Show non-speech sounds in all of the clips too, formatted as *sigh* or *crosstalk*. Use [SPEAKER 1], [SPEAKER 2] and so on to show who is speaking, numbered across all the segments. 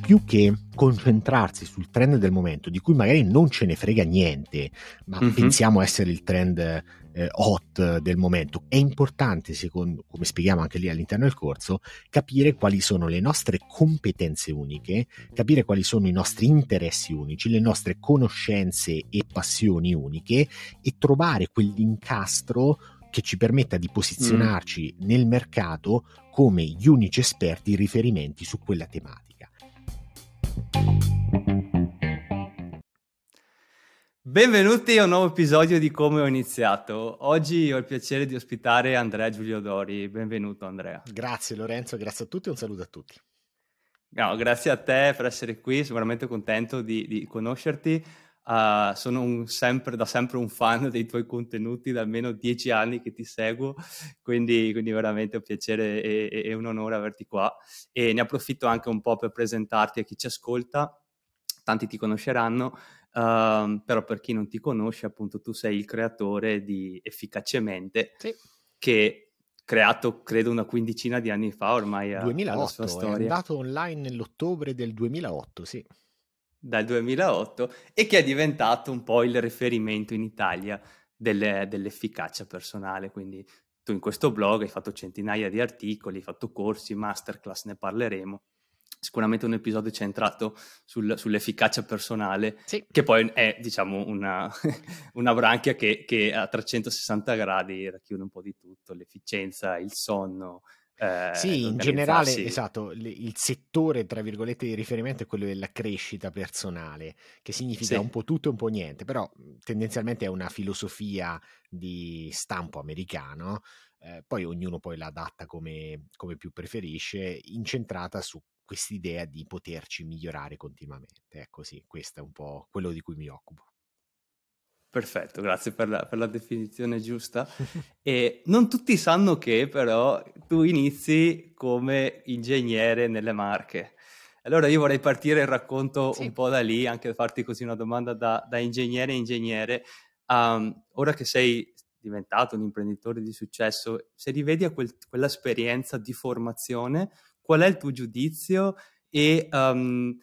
[SPEAKER 1] più che concentrarsi sul trend del momento, di cui magari non ce ne frega niente, ma mm-hmm. pensiamo essere il trend eh, hot del momento, è importante, secondo, come spieghiamo anche lì all'interno del corso, capire quali sono le nostre competenze uniche, capire quali sono i nostri interessi unici, le nostre conoscenze e passioni uniche e trovare quell'incastro che ci permetta di posizionarci mm. nel mercato come gli unici esperti riferimenti su quella tematica.
[SPEAKER 2] Benvenuti a un nuovo episodio di Come ho iniziato. Oggi ho il piacere di ospitare Andrea Giulio Dori. Benvenuto Andrea. Grazie Lorenzo, grazie a tutti e un saluto a tutti. No, grazie a te per essere qui, sono veramente contento di, di conoscerti. Uh, sono un, sempre, da sempre un fan dei tuoi contenuti, da almeno dieci anni che ti seguo, quindi, quindi veramente un piacere e, e, e, un onore averti qua. E ne approfitto anche un po' per presentarti a chi ci ascolta, tanti ti conosceranno, uh, però per chi non ti conosce, appunto, tu sei il creatore di Efficacemente, sì. che creato credo una quindicina di anni fa ormai 2008, eh, la sua storia. è andato
[SPEAKER 1] online nell'ottobre del 2008, sì
[SPEAKER 2] dal 2008 e che è diventato un po' il riferimento in Italia delle, dell'efficacia personale. Quindi tu in questo blog hai fatto centinaia di articoli, hai fatto corsi, masterclass, ne parleremo. Sicuramente un episodio centrato sul, sull'efficacia personale, sì. che poi è diciamo una, *laughs* una branchia che, che a 360 gradi racchiude un po' di tutto, l'efficienza, il sonno, sì, eh, in generale,
[SPEAKER 1] esatto, il settore, tra virgolette, di riferimento è quello della crescita personale, che significa sì. un po' tutto e un po' niente, però mhmm, tendenzialmente è una filosofia di stampo americano, eh, poi ognuno poi la adatta come, come più preferisce, incentrata su quest'idea di poterci migliorare continuamente. Ecco sì, questo è un po' quello di cui mi occupo.
[SPEAKER 2] Perfetto, grazie per la, per la definizione giusta. e non tutti sanno che però tu inizi come ingegnere nelle marche. Allora io vorrei partire il racconto sì. un po' da lì, anche farti così una domanda da, da ingegnere e ingegnere. Um, ora che sei diventato un imprenditore di successo, se rivedi a quel, quell'esperienza di formazione, qual è il tuo giudizio e um,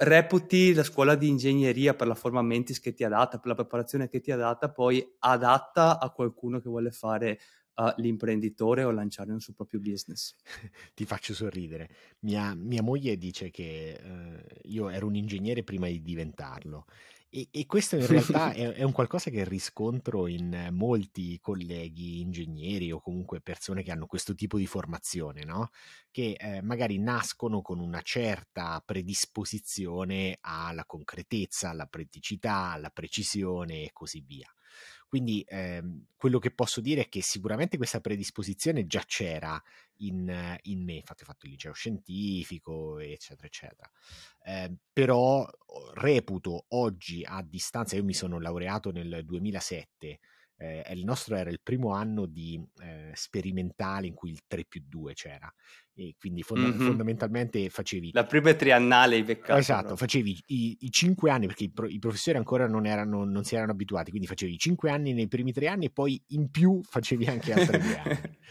[SPEAKER 2] reputi la scuola di ingegneria per la forma mentis che ti ha data, per la preparazione che ti ha data, poi adatta a qualcuno che vuole fare uh, l'imprenditore o
[SPEAKER 1] lanciare un suo proprio business. *laughs* Ti faccio sorridere. Mia, mia moglie dice che uh, io ero un ingegnere prima di diventarlo e, e questo in realtà è, è, un qualcosa che riscontro in eh, molti colleghi ingegneri o comunque persone che hanno questo tipo di formazione, no? che eh, magari nascono con una certa predisposizione alla concretezza, alla praticità, alla precisione e così via. Quindi ehm, quello che posso dire è che sicuramente questa predisposizione già c'era in, in me, infatti ho fatto il liceo scientifico, eccetera, eccetera. Eh, però reputo oggi a distanza, io mi sono laureato nel 2007, eh, il nostro era il primo anno di eh, sperimentale in cui il 3 più 2 c'era e quindi fonda- mm-hmm. fondamentalmente facevi
[SPEAKER 2] la prima è triennale hai beccato esatto
[SPEAKER 1] però. facevi i, i 5 anni perché i, pro- i professori ancora non, erano, non, si erano abituati quindi facevi i 5 anni nei primi 3 anni e poi in più facevi anche altri 2 anni *laughs*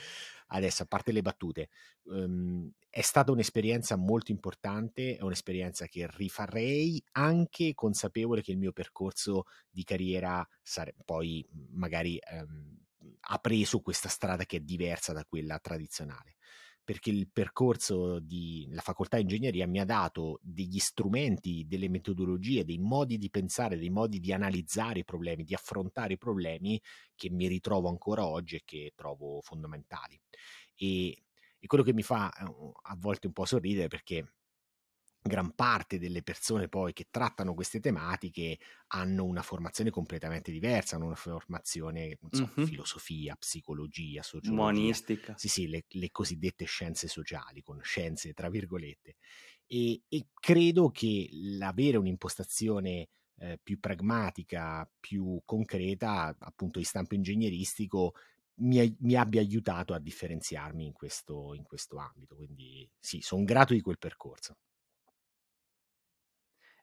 [SPEAKER 1] Adesso, a parte le battute, um, è stata un'esperienza molto importante, è un'esperienza che rifarrei anche consapevole che il mio percorso di carriera sare- poi magari um, ha preso questa strada che è diversa da quella tradizionale perché il percorso della facoltà di ingegneria mi ha dato degli strumenti, delle metodologie, dei modi di pensare, dei modi di analizzare i problemi, di affrontare i problemi che mi ritrovo ancora oggi e che trovo fondamentali. E, e quello che mi fa eh, a volte un po' sorridere perché gran parte delle persone poi che trattano queste tematiche hanno una formazione completamente diversa, hanno una formazione, non so, mm-hmm. filosofia, psicologia, sociologia. Umanistica. Sì, sì, le, le, cosiddette scienze sociali, con scienze tra virgolette. E, e credo che l'avere un'impostazione eh, più pragmatica, più concreta, appunto di stampo ingegneristico, mi, mi, abbia aiutato a differenziarmi in questo, in questo ambito. Quindi sì, sono grato di quel percorso.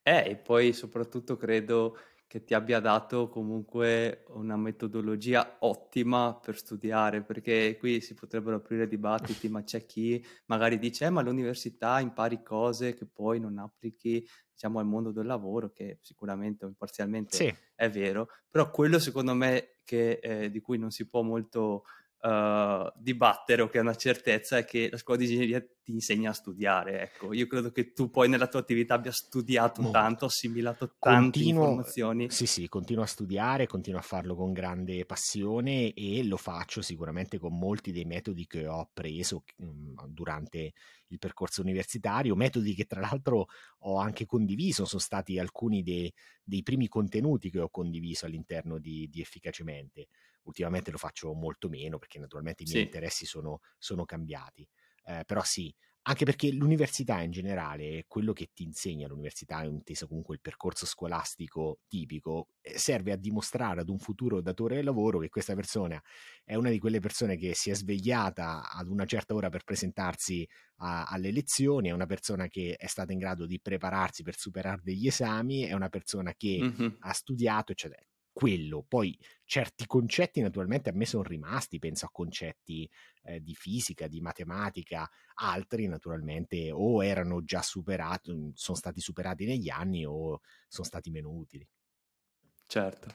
[SPEAKER 2] Eh, e poi soprattutto credo che ti abbia dato comunque una metodologia ottima per studiare, perché qui si potrebbero aprire dibattiti, ma c'è chi magari dice, eh, ma l'università impari cose che poi non applichi, diciamo, al mondo del lavoro, che sicuramente o parzialmente sì. è vero, però quello secondo me che, eh, di cui non si può molto uh, dibattere o che è una certezza è che la scuola di ingegneria ti insegna a studiare. Ecco, io credo che tu poi nella tua attività abbia studiato no. tanto, assimilato tante continuo,
[SPEAKER 1] informazioni. Sì, sì, continuo a studiare, continuo a farlo con grande passione e lo faccio sicuramente con molti dei metodi che ho appreso mh, mm, durante il percorso universitario, metodi che tra l'altro ho anche condiviso, sono stati alcuni dei, dei primi contenuti che ho condiviso all'interno di, di Efficacemente ultimamente lo faccio molto meno perché naturalmente i miei sì. interessi sono, sono cambiati. Eh, però sì, anche perché l'università in generale, quello che ti insegna l'università, inteso comunque il percorso scolastico tipico, eh, serve a dimostrare ad un futuro datore di lavoro che questa persona è una di quelle persone che si è svegliata ad una certa ora per presentarsi a, alle lezioni, è una persona che è stata in grado di prepararsi per superare degli esami, è una persona che mm-hmm. ha studiato, eccetera quello. Poi certi concetti naturalmente a me sono rimasti, penso a concetti eh, di fisica, di matematica, altri naturalmente o erano già superati, mhmm, sono stati superati negli anni o sono stati meno utili.
[SPEAKER 2] Certo.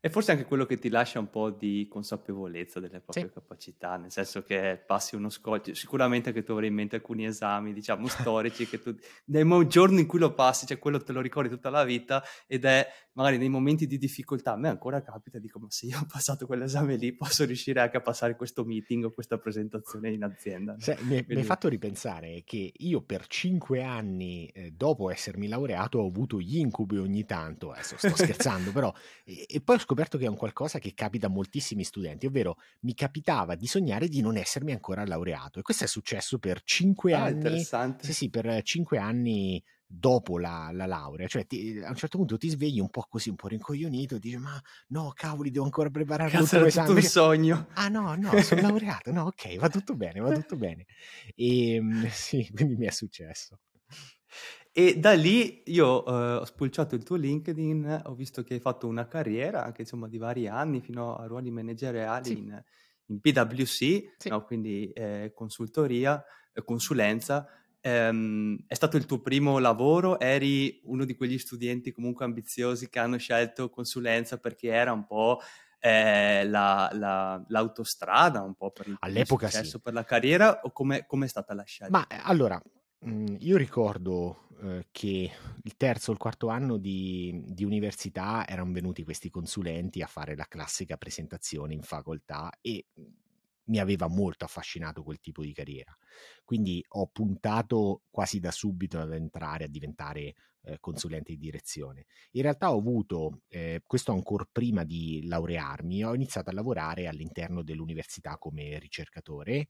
[SPEAKER 2] E forse anche quello che ti lascia un po' di consapevolezza delle proprie sì. capacità, nel senso che passi uno scoglio, sicuramente che tu avrai in mente alcuni esami, diciamo, *laughs* storici, che tu, nel giorno in cui lo passi, cioè quello te lo ricordi tutta la vita ed è magari nei momenti di difficoltà, a me ancora capita, dico, ma se io ho passato quell'esame lì, posso riuscire anche a passare questo meeting o questa presentazione in azienda. No? Se,
[SPEAKER 1] mi, mi hai fatto ripensare che io per cinque anni eh, dopo essermi laureato ho avuto gli incubi ogni tanto, adesso sto *laughs* scherzando però, e, e poi ho scoperto che è un qualcosa che capita a moltissimi studenti, ovvero mi capitava di sognare di non essermi ancora laureato e questo è successo per cinque ah, anni. Interessante. Sì, sì, per cinque anni dopo la, la laurea, cioè ti, a un certo punto ti svegli un po' così, un po' rincoglionito e dici ma no, cavoli, devo ancora preparare Cazzo, l'ultimo esame. Tutto un sogno. Ah no, no, sono laureato, no, ok, va tutto bene, va tutto bene. E ehm, *laughs* sì, quindi mi è successo.
[SPEAKER 2] E da lì io eh, ho spulciato il tuo LinkedIn, ho visto che hai fatto una carriera anche insomma di vari anni fino a ruoli manageriali sì. in, in, PwC, sì. no? quindi eh, consultoria, eh, consulenza ehm, è stato il tuo primo lavoro? Eri uno di quegli studenti comunque ambiziosi che hanno scelto consulenza perché era un po' eh, la, la, l'autostrada, un po' per il All'epoca successo, sì. per la carriera o come è stata la scelta? Ma
[SPEAKER 1] eh, allora, mm, io ricordo eh, che il terzo o il quarto anno di, di, università erano venuti questi consulenti a fare la classica presentazione in facoltà e mi aveva molto affascinato quel tipo di carriera. Quindi ho puntato quasi da subito ad entrare, a diventare eh, consulente di direzione. In realtà ho avuto, eh, questo ancora prima di laurearmi, ho iniziato a lavorare all'interno dell'università come ricercatore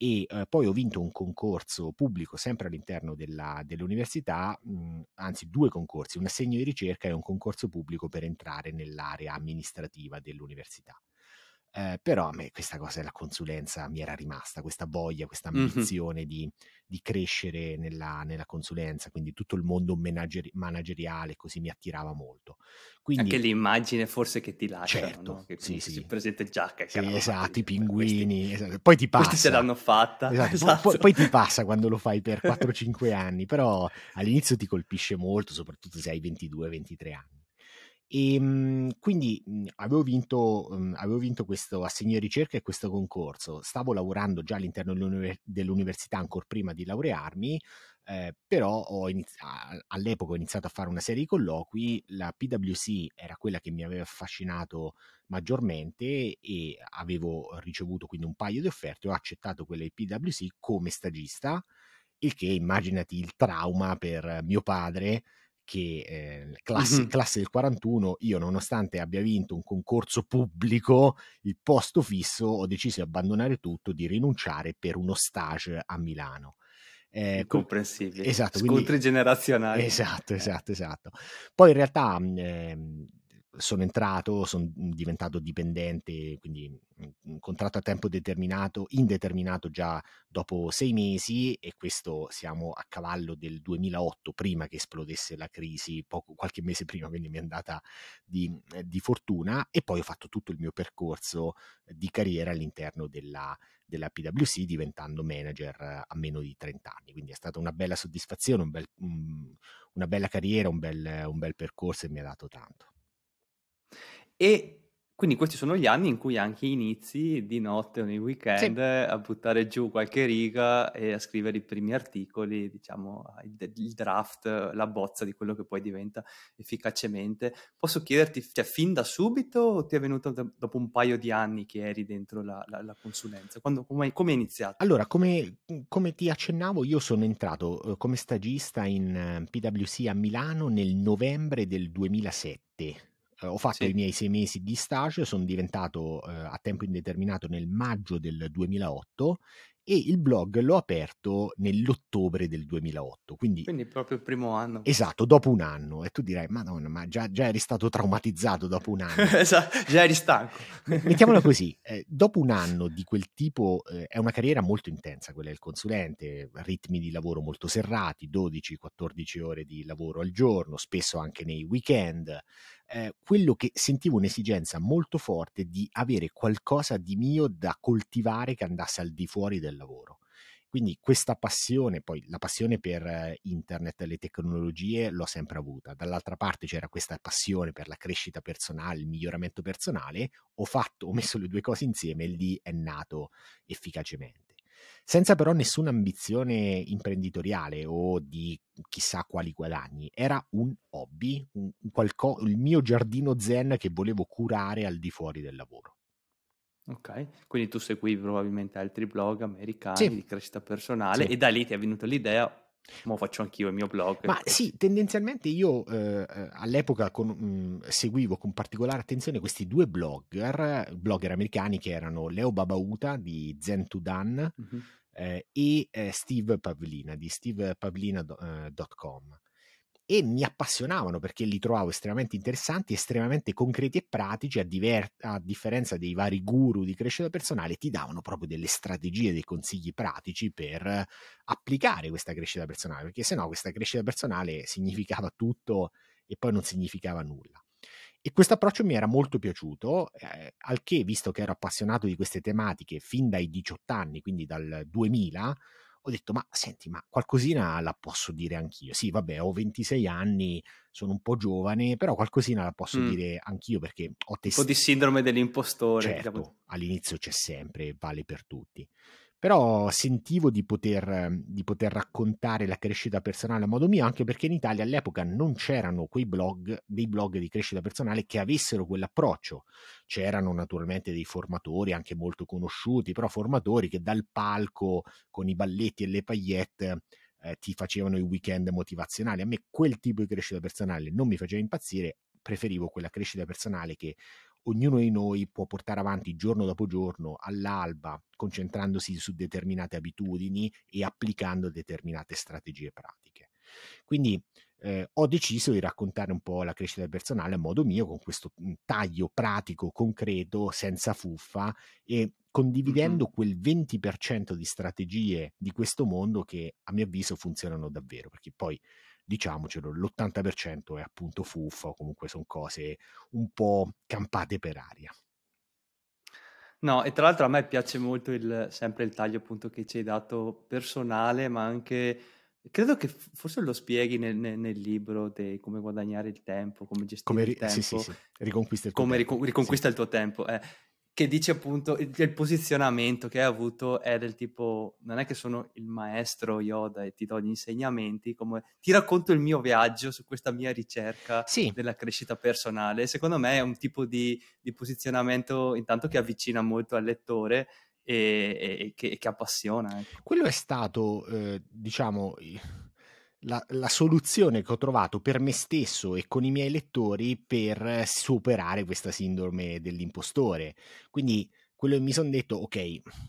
[SPEAKER 1] e eh, poi ho vinto un concorso pubblico sempre all'interno della, dell'università, mh, mm, anzi due concorsi, un assegno di ricerca e un concorso pubblico per entrare nell'area amministrativa dell'università. Eh, però a me questa cosa della consulenza mi era rimasta, questa voglia, questa ambizione mm-hmm. di, di, crescere nella, nella, consulenza, quindi tutto il mondo manageri- manageriale così mi attirava molto. Quindi, Anche l'immagine forse che ti lascia, certo, no? che sì, sì. si presenta giacca e sì, Esatto, i pinguini, questi, esatto. poi ti passa. Questi se l'hanno fatta. Esatto. *laughs* Esatto. Poi, poi, ti passa quando lo fai per 4-5 *laughs* anni, però all'inizio ti colpisce molto, soprattutto se hai 22-23 anni. E ehm, mh, quindi mh, mhmm, avevo, vinto, mhmm, avevo, vinto, questo assegno di ricerca e questo concorso. Stavo lavorando già all'interno dell'università ancora prima di laurearmi, eh, però ho iniz- all'epoca ho iniziato a fare una serie di colloqui. La PwC era quella che mi aveva affascinato maggiormente e avevo ricevuto quindi un paio di offerte. Ho accettato quella di PwC come stagista, il che immaginati il trauma per mio padre che eh, classe, mm-hmm. classe, del 41, io nonostante abbia vinto un concorso pubblico, il posto fisso, ho deciso di abbandonare tutto, di rinunciare per uno stage a Milano. Eh, Comprensibile. Esatto, scontri quindi, generazionali. Esatto, eh. esatto, esatto. Poi in realtà mhmm, ehm, sono entrato, sono diventato dipendente, quindi mhmm, un contratto a tempo determinato, indeterminato già dopo sei mesi e questo siamo a cavallo del 2008, prima che esplodesse la crisi, poco, qualche mese prima, quindi mi è andata di, eh, di, fortuna e poi ho fatto tutto il mio percorso di carriera all'interno della, della PwC diventando manager a meno di 30 anni, quindi è stata una bella soddisfazione, un bel, una bella carriera, un bel, un bel percorso e mi ha dato tanto.
[SPEAKER 2] E quindi questi sono gli anni in cui anche inizi di notte o nei weekend sì. a buttare giù qualche riga e a scrivere i primi articoli, diciamo ah, il draft, la bozza di quello che poi diventa efficacemente. Posso chiederti, cioè, fin da subito o ti è venuto dopo un paio di anni che eri dentro la, la, la consulenza? Quando, come, come, è iniziato?
[SPEAKER 1] Allora, come, come, ti accennavo, io sono entrato eh, come stagista in eh, PwC a Milano nel novembre del 2007 Uhm, ho fatto sì. i miei sei mesi di stage, sono diventato eh, a tempo indeterminato nel maggio del 2008 e il blog l'ho aperto nell'ottobre del 2008. Quindi,
[SPEAKER 2] quindi proprio il primo
[SPEAKER 1] anno. Esatto, dopo un anno. E tu direi, madonna, ma già, già eri stato traumatizzato dopo un anno. *laughs*
[SPEAKER 2] esatto, già eri stanco.
[SPEAKER 1] Mettiamola *laughs* così, eh, dopo un anno di quel tipo eh, è una carriera molto intensa quella del consulente, ritmi di lavoro molto serrati, 12-14 ore di lavoro al giorno, spesso anche nei weekend eh, quello che sentivo un'esigenza molto forte di avere qualcosa di mio da coltivare che andasse al di fuori del lavoro. Quindi questa passione, poi la passione per eh, internet, e le tecnologie l'ho sempre avuta. Dall'altra parte c'era questa passione per la crescita personale, il miglioramento personale. Ho fatto, ho messo le due cose insieme e lì è nato efficacemente senza però nessuna ambizione imprenditoriale o di chissà quali guadagni, era un hobby, un, qualco, il mio giardino zen che volevo curare al di fuori del lavoro. Ok,
[SPEAKER 2] quindi tu seguivi probabilmente altri blog americani sì. di crescita personale sì. e da lì ti è venuta l'idea Mo faccio anch'io il mio blog. Ma
[SPEAKER 1] sì, tendenzialmente io eh, all'epoca con, mh, mm, seguivo con particolare attenzione questi due blogger, blogger americani che erano Leo Babauta di Zen to Dan, mm-hmm eh, e eh, Steve Pavlina di stevepavlina.com eh, e mi appassionavano perché li trovavo estremamente interessanti, estremamente concreti e pratici, a, diver- a, differenza dei vari guru di crescita personale, ti davano proprio delle strategie, dei consigli pratici per applicare questa crescita personale, perché se no questa crescita personale significava tutto e poi non significava nulla. E questo approccio mi era molto piaciuto, eh, al che, visto che ero appassionato di queste tematiche fin dai 18 anni, quindi dal 2000, ho detto, ma senti, ma qualcosina la posso dire anch'io. Sì, vabbè, ho 26 anni, sono un po' giovane, però qualcosina la posso mm. dire anch'io perché ho testato... Un po' di sindrome dell'impostore. Certo, all'inizio c'è sempre, vale per tutti però sentivo di poter, mhmm, di poter, raccontare la crescita personale a modo mio, anche perché in Italia all'epoca non c'erano quei blog, dei blog di crescita personale che avessero quell'approccio. C'erano naturalmente dei formatori anche molto conosciuti, però formatori che dal palco con i balletti e le pagliette eh, ti facevano i weekend motivazionali. A me quel tipo di crescita personale non mi faceva impazzire, preferivo quella crescita personale che ognuno di noi può portare avanti giorno dopo giorno all'alba, concentrandosi su determinate abitudini e applicando determinate strategie pratiche. Quindi eh, ho deciso di raccontare un po' la crescita personale a modo mio, con questo mm, taglio pratico, concreto, senza fuffa e condividendo mm-hmm. quel 20% di strategie di questo mondo che a mio avviso funzionano davvero, perché poi diciamocelo, l'80% è appunto fuffa o comunque sono cose un po' campate per aria.
[SPEAKER 2] No, e tra l'altro a me piace molto il, sempre il taglio appunto che ci hai dato personale, ma anche credo che forse lo spieghi nel, nel, nel libro di come guadagnare il tempo, come gestire come ri- il tempo, sì, sì, sì.
[SPEAKER 1] riconquista il tuo come tempo. Ricon- riconquista il
[SPEAKER 2] tuo tempo. Eh che dice appunto il, il, posizionamento che hai avuto è del tipo non è che sono il maestro Yoda e ti do gli insegnamenti come ti racconto il mio viaggio su questa mia ricerca sì. della crescita personale secondo me è un tipo di, di posizionamento intanto che avvicina molto al lettore e, e, e che, che, appassiona ecco.
[SPEAKER 1] quello è stato eh, diciamo la, la, soluzione che ho trovato per me stesso e con i miei lettori per superare questa sindrome dell'impostore. Quindi quello che mi sono detto, ok,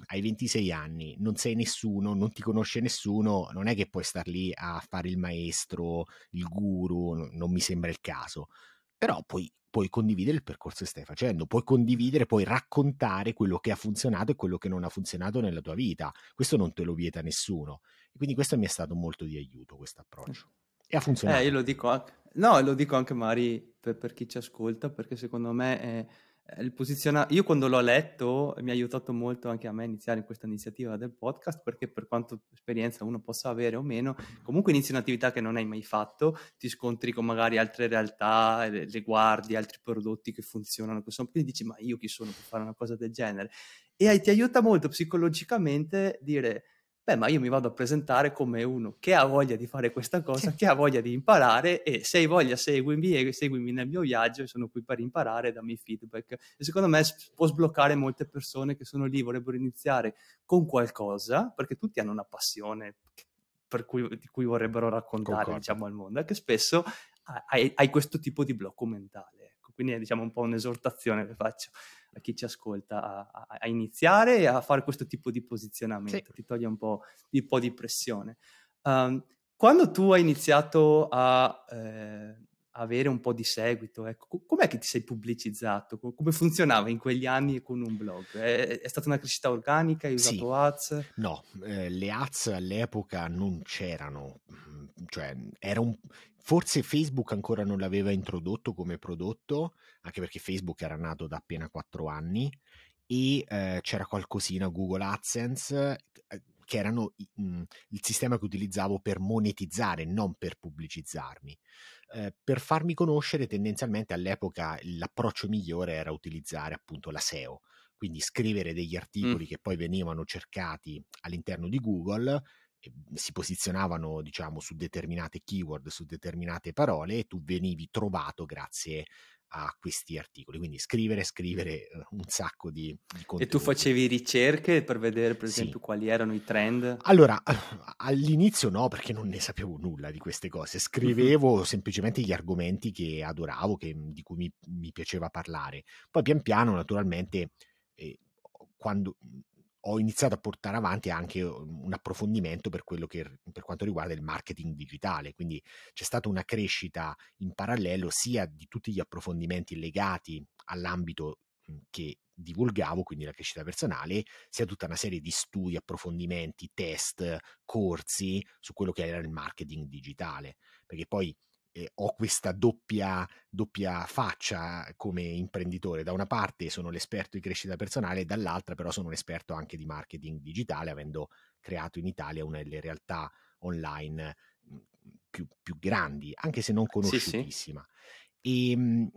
[SPEAKER 1] hai 26 anni, non sei nessuno, non ti conosce nessuno, non è che puoi star lì a fare il maestro, il guru, no, non mi sembra il caso. Però puoi, puoi condividere il percorso che stai facendo, puoi condividere, puoi raccontare quello che ha funzionato e quello che non ha funzionato nella tua vita. Questo non te lo vieta nessuno. Quindi questo mi è stato molto di aiuto, questo approccio. Mm. E ha funzionato. Eh,
[SPEAKER 2] io lo dico anche, no, lo dico anche Mari per, per chi ci ascolta, perché secondo me è, è il posizionamento... Io quando l'ho letto mi ha aiutato molto anche a me iniziare in questa iniziativa del podcast, perché per quanto esperienza uno possa avere o meno, comunque inizi un'attività che non hai mai fatto, ti scontri con magari altre realtà, le, le guardi, altri prodotti che funzionano, che sono, quindi dici ma io chi sono per fare una cosa del genere? E hai, ti aiuta molto psicologicamente dire beh, ma io mi vado a presentare come uno che ha voglia di fare questa cosa, che ha voglia di imparare e se hai voglia seguimi e seguimi nel mio viaggio, sono qui per imparare, dammi feedback. E secondo me può sbloccare molte persone che sono lì, vorrebbero iniziare con qualcosa, perché tutti hanno una passione cui, di cui vorrebbero raccontare Concordo. diciamo, al mondo, e che spesso hai, hai questo tipo di blocco mentale. Quindi è diciamo, un po' un'esortazione che faccio a chi ci ascolta a, a iniziare e a fare questo tipo di posizionamento, sì. ti toglie un po' di, un po di pressione. Um, quando tu hai iniziato a eh, avere un po' di seguito, ecco, com'è che ti sei pubblicizzato? Come funzionava in quegli anni con un blog? È, è stata una crescita organica? Hai usato sì. ads?
[SPEAKER 1] No, eh, le ads all'epoca non c'erano, mm, cioè era un, Forse Facebook ancora non l'aveva introdotto come prodotto, anche perché Facebook era nato da appena 4 anni e eh, c'era qualcosina Google AdSense eh, che erano mh, mm, il sistema che utilizzavo per monetizzare, non per pubblicizzarmi. Eh, per farmi conoscere tendenzialmente all'epoca l'approccio migliore era utilizzare appunto la SEO, quindi scrivere degli mm. articoli mm. che poi venivano cercati all'interno di Google Mhmm, si posizionavano diciamo su determinate keyword, su determinate parole e tu venivi trovato grazie a questi articoli. Quindi scrivere, scrivere eh, un sacco di, di contenuti.
[SPEAKER 2] E tu facevi ricerche per vedere, per esempio, sì. quali erano i trend?
[SPEAKER 1] Allora, *laughs* all'inizio no, perché non ne sapevo nulla di queste cose. Scrivevo uh-huh. semplicemente gli argomenti che adoravo, che, mhmm, di cui mi, mi, piaceva parlare. Poi pian piano, naturalmente, eh, quando mhmm, ho iniziato a portare avanti anche uhm, un approfondimento per, quello che, per, quanto riguarda il marketing digitale, quindi c'è stata una crescita in parallelo sia di tutti gli approfondimenti legati all'ambito mhmm, che divulgavo, quindi la crescita personale, sia tutta una serie di studi, approfondimenti, test, corsi su quello che era il marketing digitale, perché poi eh, ho questa doppia, doppia, faccia come imprenditore. Da una parte sono l'esperto di crescita personale, dall'altra però sono un esperto anche di marketing digitale, avendo creato in Italia una delle realtà online mm, più, più grandi, anche se non conosciutissima. Sì, sì. E, mm,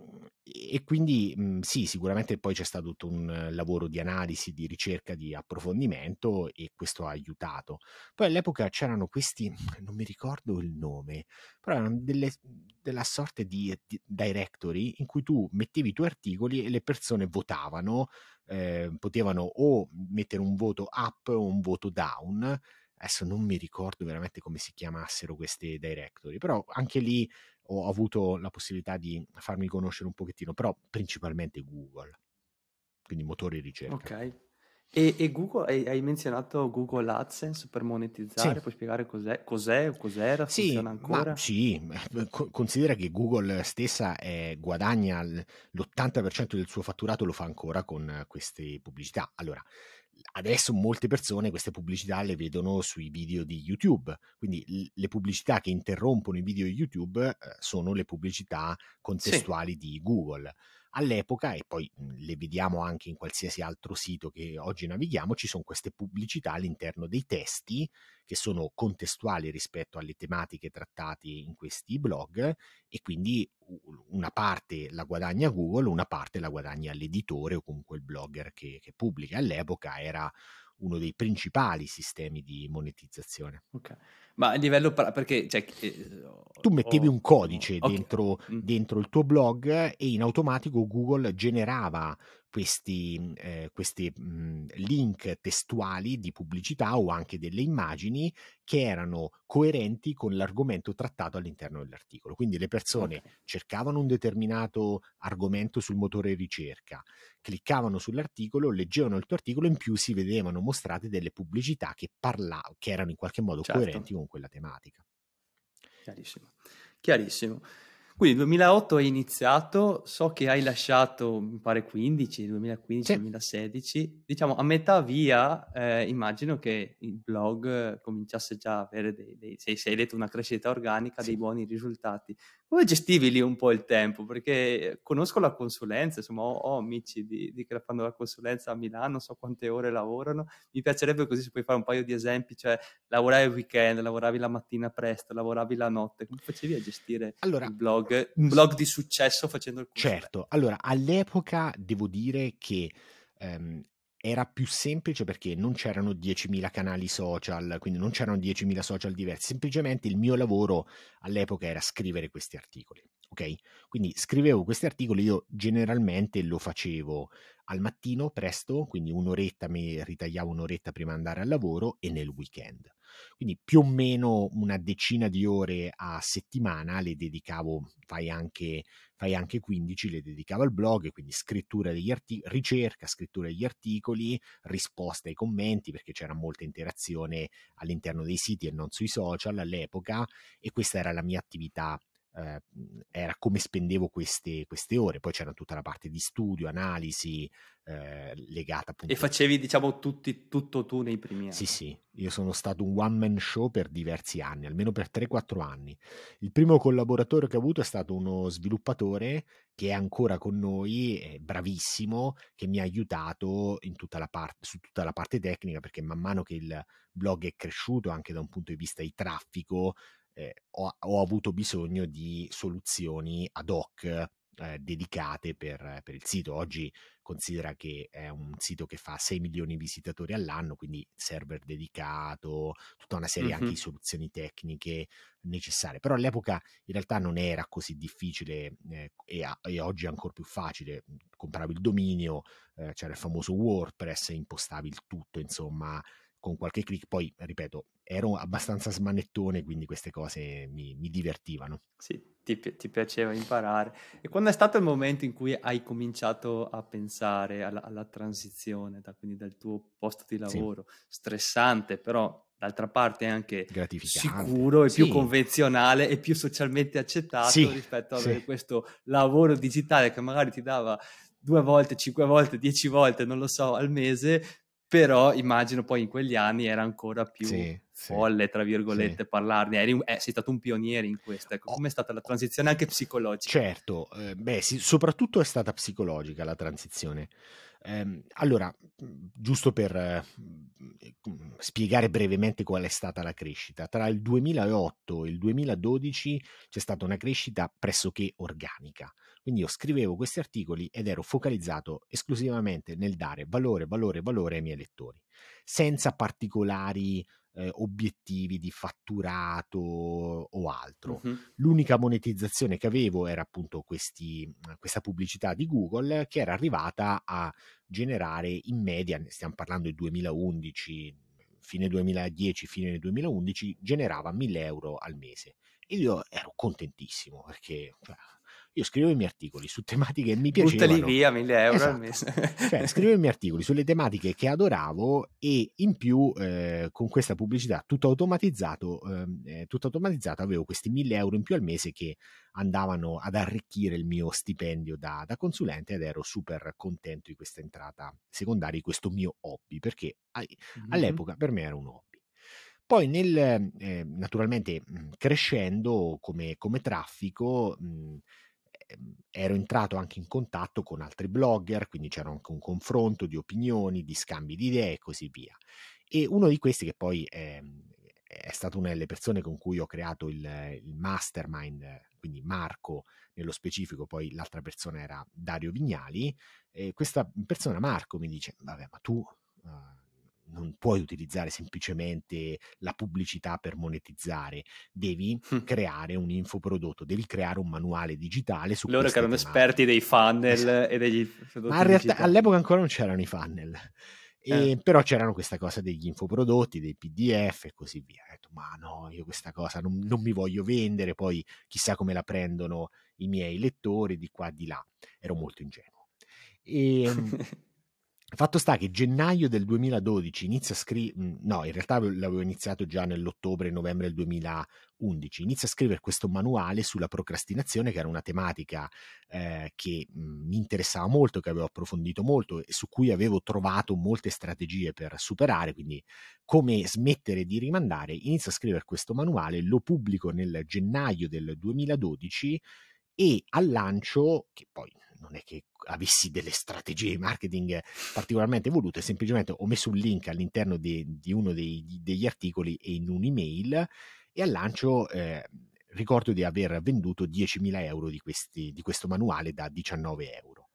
[SPEAKER 1] e quindi mm, sì, sicuramente poi c'è stato tutto un lavoro di analisi, di ricerca, di approfondimento e questo ha aiutato. Poi all'epoca c'erano questi, *laughs* non mi ricordo il nome, però erano delle, della sorta di, eh, di, directory in cui tu mettevi i tuoi articoli e le persone votavano, eh, potevano o mettere un voto up o un voto down adesso non mi ricordo veramente come si chiamassero queste directory, però anche lì ho avuto la possibilità di farmi conoscere un pochettino, però principalmente Google, quindi motori di ricerca.
[SPEAKER 2] Ok. E, e Google, hai, hai, menzionato Google AdSense per monetizzare, sì. puoi spiegare cos'è, cos'è cos'era, sì, funziona ancora?
[SPEAKER 1] sì, eh, considera che Google stessa è, eh, guadagna l'80% del suo fatturato, lo fa ancora con queste pubblicità. Allora, adesso molte persone queste pubblicità le vedono sui video di YouTube, quindi le pubblicità che interrompono i video di YouTube eh, sono le pubblicità contestuali sì. di Google all'epoca, e poi mhmm, le vediamo anche in qualsiasi altro sito che oggi navighiamo, ci sono queste pubblicità all'interno dei testi che sono contestuali rispetto alle tematiche trattate in questi blog e quindi una parte la guadagna Google, una parte la guadagna l'editore o comunque il blogger che, che pubblica. All'epoca era uno dei principali sistemi di monetizzazione. Okay. Ma a livello pra- perché cioè, eh, tu mettevi oh, un codice oh, okay. dentro, mm. dentro, il tuo blog e in automatico Google generava questi, mhmm, eh, questi mh, mhmm, link testuali di pubblicità o anche delle immagini che erano coerenti con l'argomento trattato all'interno dell'articolo. Quindi le persone okay. cercavano un determinato argomento sul motore ricerca, cliccavano sull'articolo, leggevano il tuo articolo, in più si vedevano mostrate delle pubblicità che, parla- che erano in qualche modo certo. coerenti con quella tematica. Chiarissimo.
[SPEAKER 2] Chiarissimo. Quindi il 2008 è iniziato, so che hai lasciato, mi pare 15, 2015, sì. 2016, diciamo a metà via eh, immagino che il blog cominciasse già a avere dei, dei se, hai detto una crescita organica, sì. dei buoni risultati. Come gestivi lì un po' il tempo? Perché conosco la consulenza, insomma ho, ho amici di, di, che fanno la consulenza a Milano, so quante ore lavorano, mi piacerebbe così se puoi fare un paio di esempi, cioè lavoravi il weekend, lavoravi la mattina presto, lavoravi la notte, come facevi a gestire allora, il blog? un mm. blog di successo facendo il
[SPEAKER 1] corso. Certo, allora all'epoca devo dire che ehm, era più semplice perché non c'erano 10.000 canali social, quindi non c'erano 10.000 social diversi, semplicemente il mio lavoro all'epoca era scrivere questi articoli, ok? Quindi scrivevo questi articoli, io generalmente lo facevo al mattino presto, quindi un'oretta, mi ritagliavo un'oretta prima di andare al lavoro e nel weekend. Quindi più o meno una decina di ore a settimana le dedicavo, fai anche, fai anche 15, le dedicavo al blog, quindi scrittura degli articoli, ricerca, scrittura degli articoli, risposta ai commenti, perché c'era molta interazione all'interno dei siti e non sui social all'epoca, e questa era la mia attività eh, era come spendevo queste, queste, ore. Poi c'era tutta la parte di studio, analisi eh, legata appunto. E facevi, diciamo, tutti, tutto tu nei primi anni. Sì, sì, io sono stato un one man show per diversi anni, almeno per 3-4 anni. Il primo collaboratore che ho avuto è stato uno sviluppatore che è ancora con noi, bravissimo, che mi ha aiutato tutta parte, su tutta la parte tecnica, perché man mano che il blog è cresciuto anche da un punto di vista di traffico, eh, ho, ho, avuto bisogno di soluzioni ad hoc eh, dedicate per, per, il sito. Oggi considera che è un sito che fa 6 milioni di visitatori all'anno, quindi server dedicato, tutta una serie mm-hmm. anche di soluzioni tecniche necessarie. Però all'epoca in realtà non era così difficile eh, e, a, e, oggi è ancora più facile. Compravi il dominio, eh, c'era il famoso WordPress, impostavi il tutto, insomma con qualche click. Poi, ripeto, ero abbastanza smanettone, quindi queste cose mi, mi divertivano. Sì,
[SPEAKER 2] ti, ti, piaceva imparare. E quando è stato il momento in cui hai cominciato a pensare alla, alla transizione, da, quindi dal tuo posto di lavoro, sì. stressante, però d'altra parte anche sicuro e sì. più convenzionale e più socialmente accettato sì. rispetto a avere questo lavoro digitale che magari ti dava due volte, cinque volte, dieci volte, non lo so, al mese, però immagino poi in quegli anni era ancora più sì, folle, tra virgolette, sì. parlarne. Eri, eh, sei stato un pioniere in questo. Ecco, oh, Com'è stata
[SPEAKER 1] la oh. transizione anche psicologica? Certo, eh, beh, sì, soprattutto è stata psicologica la transizione. Eh, allora, mhmm, giusto per eh, spiegare brevemente qual è stata la crescita, tra il 2008 e il 2012 c'è stata una crescita pressoché organica. Quindi io scrivevo questi articoli ed ero focalizzato esclusivamente nel dare valore, valore, valore ai miei lettori, senza particolari eh, obiettivi di fatturato o altro. Uh-huh. L'unica monetizzazione che avevo era appunto questi, questa pubblicità di Google che era arrivata a generare in media, stiamo parlando del 2011, fine 2010, fine 2011, generava 1000 euro al mese. E io ero contentissimo perché cioè, io scrivo i miei articoli su *laughs* tematiche che mi piacevano. Buttali via 1000 euro esatto. al mese. cioè, scrivo i miei articoli sulle tematiche che adoravo e in più eh, con questa pubblicità tutto automatizzato, ehm, eh, tutto automatizzato avevo questi 1000 euro in più al mese che andavano ad arricchire il mio stipendio da, da consulente ed ero super contento di questa entrata secondaria, di questo mio hobby, perché mm-hmm. all'epoca per me era un hobby. Poi nel, eh, naturalmente crescendo come, come traffico, mh, Ehm, ero entrato anche in contatto con altri blogger, quindi c'era anche un confronto di opinioni, di scambi di idee e così via. E uno di questi che poi ehm, è, è stata una delle persone con cui ho creato il, il, mastermind, quindi Marco nello specifico, poi l'altra persona era Dario Vignali, e questa persona Marco mi dice, vabbè ma tu... Uh, non puoi utilizzare semplicemente la pubblicità per monetizzare, devi mm. creare un infoprodotto, devi creare un manuale digitale su Loro che erano tematiche.
[SPEAKER 2] esperti dei funnel esatto. e degli... Ma in realtà all'epoca
[SPEAKER 1] ancora non c'erano i funnel. Eh. E, eh. Però c'erano questa cosa degli infoprodotti, dei PDF e così via. Ho detto, ma no, io questa cosa non, non, mi voglio vendere, poi chissà come la prendono i miei lettori di qua e di là. Ero molto ingenuo. E, ehm, *laughs* Fatto sta che gennaio del 2012 inizia a scrivere, no, in realtà l'avevo iniziato già nell'ottobre-novembre del 2011, inizia a scrivere questo manuale sulla procrastinazione che era una tematica eh, che mi interessava molto, che avevo approfondito molto e su cui avevo trovato molte strategie per superare, quindi come smettere di rimandare, inizia a scrivere questo manuale, lo pubblico nel gennaio del 2012 e al lancio, che poi non è che avessi delle strategie di marketing particolarmente evolute, semplicemente ho messo un link all'interno di, di uno dei, degli articoli e in un'email e al lancio eh, ricordo di aver venduto 10.000 euro di, questi, di questo manuale da 19 euro.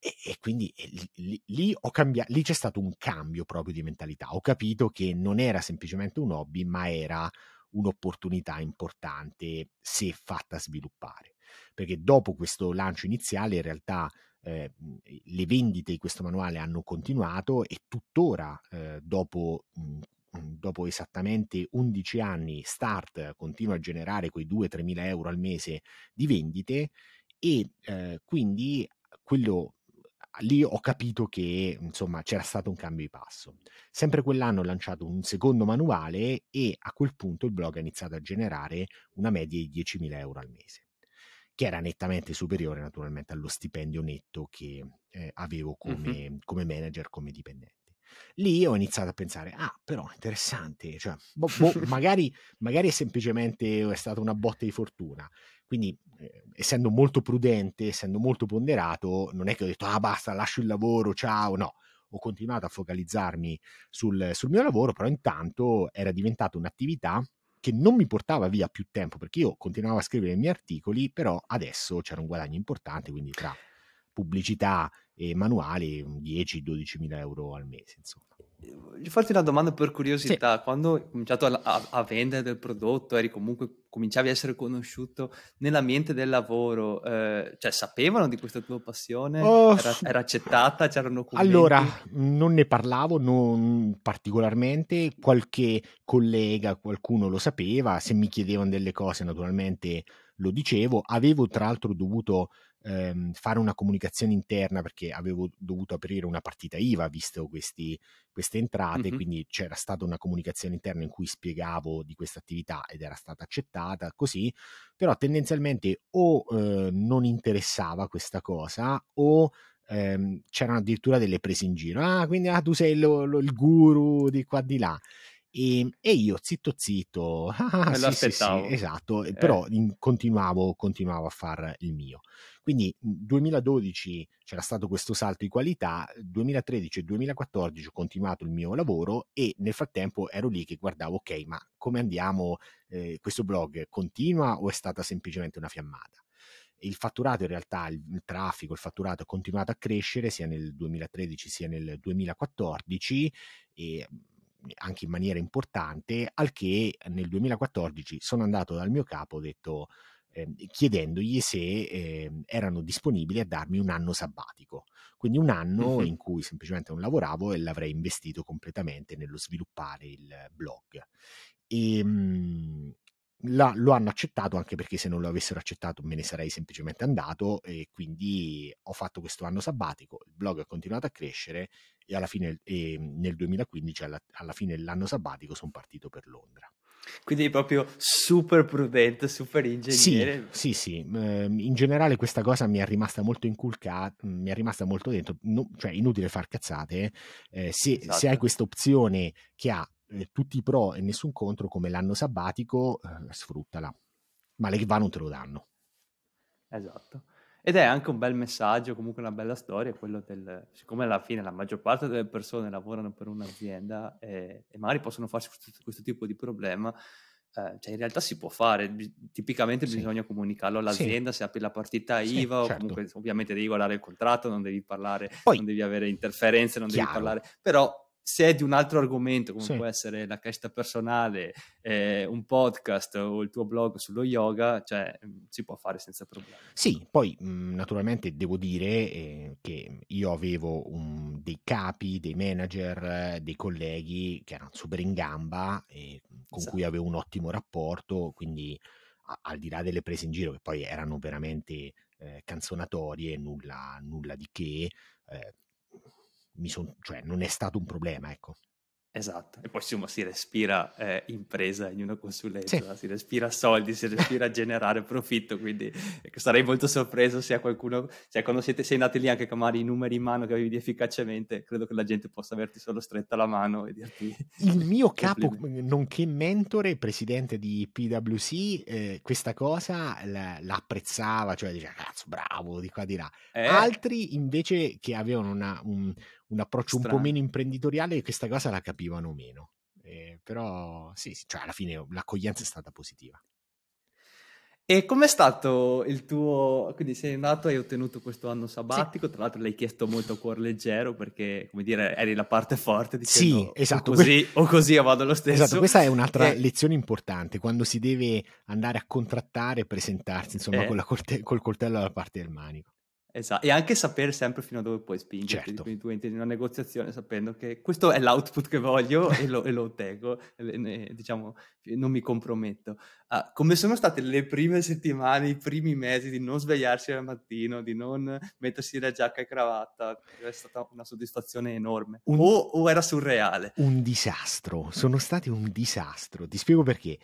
[SPEAKER 1] E, e quindi e eh, lì, lì, cambiato, lì c'è stato un cambio proprio di mentalità. Ho capito che non era semplicemente un hobby, ma era un'opportunità importante se fatta sviluppare perché dopo questo lancio iniziale in realtà eh, le vendite di questo manuale hanno continuato e tuttora eh, dopo, mh, mm, mm, dopo esattamente 11 anni Start continua a generare quei 2-3 mila euro al mese di vendite e eh, quindi quello lì ho capito che insomma c'era stato un cambio di passo. Sempre quell'anno ho lanciato un secondo manuale e a quel punto il blog ha iniziato a generare una media di 10.000 euro al mese che era nettamente superiore naturalmente allo stipendio netto che eh, avevo come, uh-huh. come, manager, come dipendente. Lì ho iniziato a pensare, ah però interessante, cioè, boh, boh, magari, magari è semplicemente è stata una botta di fortuna. Quindi eh, essendo molto prudente, essendo molto ponderato, non è che ho detto, ah basta, lascio il lavoro, ciao, no ho continuato a focalizzarmi sul, sul, mio lavoro, però intanto era diventata un'attività che non mi portava via più tempo perché io continuavo a scrivere i miei articoli, però adesso c'era un guadagno importante, quindi tra pubblicità e manuali 10-12 mila euro al mese, insomma.
[SPEAKER 2] Voglio ehm, farti una domanda per curiosità. Sì. Quando hai cominciato a, a, a, vendere del prodotto, eri comunque, cominciavi a essere conosciuto nell'ambiente del lavoro, eh, cioè sapevano di questa tua passione? Oh, era, era, accettata? C'erano commenti? Allora,
[SPEAKER 1] non ne parlavo non particolarmente, qualche collega, qualcuno lo sapeva, se mi chiedevano delle cose naturalmente lo dicevo, avevo tra l'altro dovuto ehm, fare una comunicazione interna perché avevo dovuto aprire una partita IVA visto questi, queste entrate, mm-hmm. quindi c'era stata una comunicazione interna in cui spiegavo di questa attività ed era stata accettata così, però tendenzialmente o eh, non interessava questa cosa o ehm, c'erano addirittura delle prese in giro, ah quindi ah, tu sei lo, lo, il guru di qua di là e, ehm, e io zitto zitto, *laughs* ah, sì, sì, sì, esatto, eh. però in, continuavo, continuavo a fare il mio. Quindi 2012 mhmm, c'era stato questo salto di qualità, 2013 e 2014 ho continuato il mio lavoro e nel frattempo ero lì che guardavo, ok, ma come andiamo, eh, questo blog continua o è stata semplicemente una fiammata? il fatturato in realtà, il, il, traffico, il fatturato è continuato a crescere sia nel 2013 sia nel 2014 e mhmm, Mhmm, anche in maniera importante, al che nel 2014 sono andato dal mio capo ho detto ehm, chiedendogli se eh, erano disponibili a darmi un anno sabbatico, quindi un anno mm-hmm. in cui semplicemente non lavoravo e l'avrei investito completamente nello sviluppare il blog. E, ehm, la, lo hanno accettato anche perché se non lo avessero accettato me ne sarei semplicemente andato e quindi ho fatto questo anno sabbatico, il blog ha continuato a crescere e alla fine e nel 2015 alla, alla fine dell'anno sabbatico sono partito per Londra.
[SPEAKER 2] Quindi proprio super prudente, super ingegnere.
[SPEAKER 1] Sì, sì, sì. Ehm, in generale questa cosa mi è rimasta molto inculcata, mm, mi è rimasta molto dentro, no, cioè inutile far cazzate. Eh, se, esatto. se, hai esatto. questa opzione che ha eh, tutti i pro e nessun contro come l'anno sabbatico, eh, sfruttala. Male che va non te lo danno.
[SPEAKER 2] Esatto. Ed è anche un bel messaggio, comunque una bella storia, quello del... siccome alla fine la maggior parte delle persone lavorano per un'azienda e, eh, e magari possono farsi questo, questo tipo di problema, eh, cioè in realtà si può fare, tipicamente sì. bisogna comunicarlo all'azienda sì. se apri la partita sì, IVA certo. comunque ovviamente devi guardare il contratto, non devi parlare, Poi, non devi avere interferenze, non chiaro. devi parlare, però se è di un altro argomento, come sì. può essere la crescita personale, eh, un podcast o il tuo blog sullo yoga, cioè mm, si può fare senza problemi.
[SPEAKER 1] Sì, poi mm, naturalmente devo dire eh, che io avevo un, dei capi, dei manager, eh, dei colleghi che erano super in gamba, e con esatto. cui avevo un ottimo rapporto, quindi al di là delle prese in giro che poi erano veramente eh, canzonatorie, nulla, nulla di che son, cioè, non è stato un problema, ecco.
[SPEAKER 2] Esatto, e poi insomma si respira eh, impresa in una consulenza, sì. si respira soldi, si respira *laughs* generare profitto, quindi eh, sarei molto sorpreso se a qualcuno, cioè quando siete, sei andati lì anche a magari i numeri in mano che avevi efficacemente, credo che la gente possa averti solo stretta la mano e dirti...
[SPEAKER 1] *laughs* Il mio *laughs* capo, mm, nonché mentore, presidente di PwC, eh, questa cosa l'apprezzava, cioè diceva cazzo bravo di qua di là. Eh. Altri invece che avevano una, un, un approccio Strano. un po' meno imprenditoriale e questa cosa la capivano meno. Eh, però sì, sì, cioè alla fine l'accoglienza è stata positiva. E com'è stato
[SPEAKER 2] il tuo... Quindi sei andato, hai ottenuto questo anno sabbatico, sì. tra l'altro l'hai chiesto molto a cuor leggero perché, come dire, eri la parte forte dicendo sì, esatto. così, o così o vado lo stesso. Esatto, questa è un'altra e...
[SPEAKER 1] lezione importante, quando si deve andare a contrattare e presentarsi, insomma, e... Eh. con la corte- col coltello alla parte del manico.
[SPEAKER 2] Esatto, e anche sapere sempre fino a dove puoi spingere. Certo. Quindi tu entri in una negoziazione sapendo che questo è l'output che voglio e lo, e lo ottengo, diciamo, non mi comprometto. Ah, come sono state le prime settimane, i primi mesi di non svegliarsi al mattino, di non mettersi la giacca e cravatta? È stata una soddisfazione enorme.
[SPEAKER 1] Un, o, o era surreale? Un disastro, sono stati un disastro. Ti spiego perché.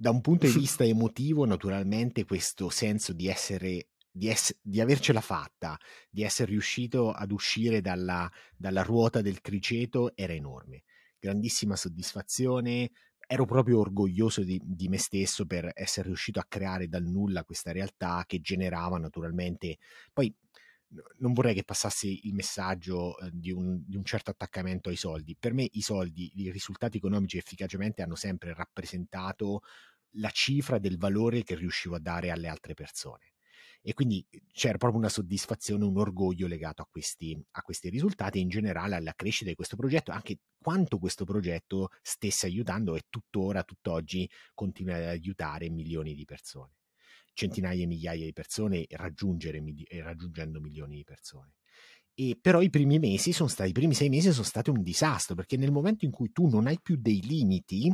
[SPEAKER 1] Da un punto di *laughs* vista emotivo, naturalmente, questo senso di essere di, ess- di, avercela fatta, di essere riuscito ad uscire dalla, dalla, ruota del criceto era enorme. Grandissima soddisfazione, ero proprio orgoglioso di, di, me stesso per essere riuscito a creare dal nulla questa realtà che generava naturalmente. Poi non vorrei che passasse il messaggio eh, di un, di un certo attaccamento ai soldi. Per me i soldi, i risultati economici efficacemente hanno sempre rappresentato la cifra del valore che riuscivo a dare alle altre persone e quindi eh, c'era proprio una soddisfazione, un orgoglio legato a questi, a questi risultati e in generale alla crescita di questo progetto, anche quanto questo progetto stesse aiutando e tuttora, tutt'oggi, continua ad aiutare milioni di persone, centinaia e migliaia di persone eh, raggiungendo milioni di persone. E però i primi mesi sono stati, i primi sei mesi sono stati un disastro, perché nel momento in cui tu non hai più dei limiti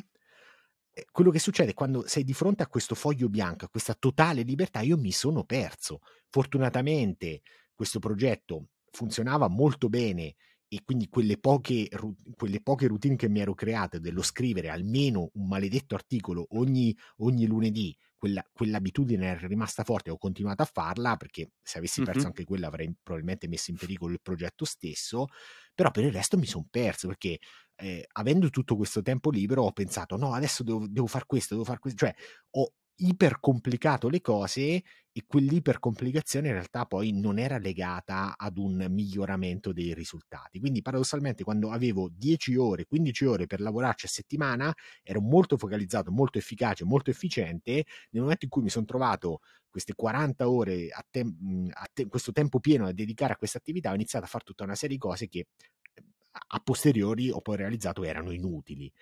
[SPEAKER 1] eh, quello che succede quando sei di fronte a questo foglio bianco, a questa totale libertà, io mi sono perso. Fortunatamente questo progetto funzionava molto bene e quindi quelle poche, quelle poche routine che mi ero create dello scrivere almeno un maledetto articolo ogni, ogni lunedì, quella, quell'abitudine era rimasta forte, ho continuato a farla perché se avessi perso mm-hmm. anche quella avrei probabilmente messo in pericolo il progetto stesso, però per il resto mi sono perso perché eh, avendo tutto questo tempo libero ho pensato no, adesso devo, devo fare questo, devo fare questo, cioè ho ipercomplicato le cose e quell'ipercomplicazione in realtà poi non era legata ad un miglioramento dei risultati. Quindi paradossalmente quando avevo 10 ore, 15 ore per lavorarci a settimana, ero molto focalizzato, molto efficace, molto efficiente. Nel momento in cui mi sono trovato queste 40 ore, a te- mhmm, a te- questo tempo pieno da dedicare a questa attività, ho iniziato a fare tutta una serie di cose che ehm, a posteriori ho poi realizzato erano inutili.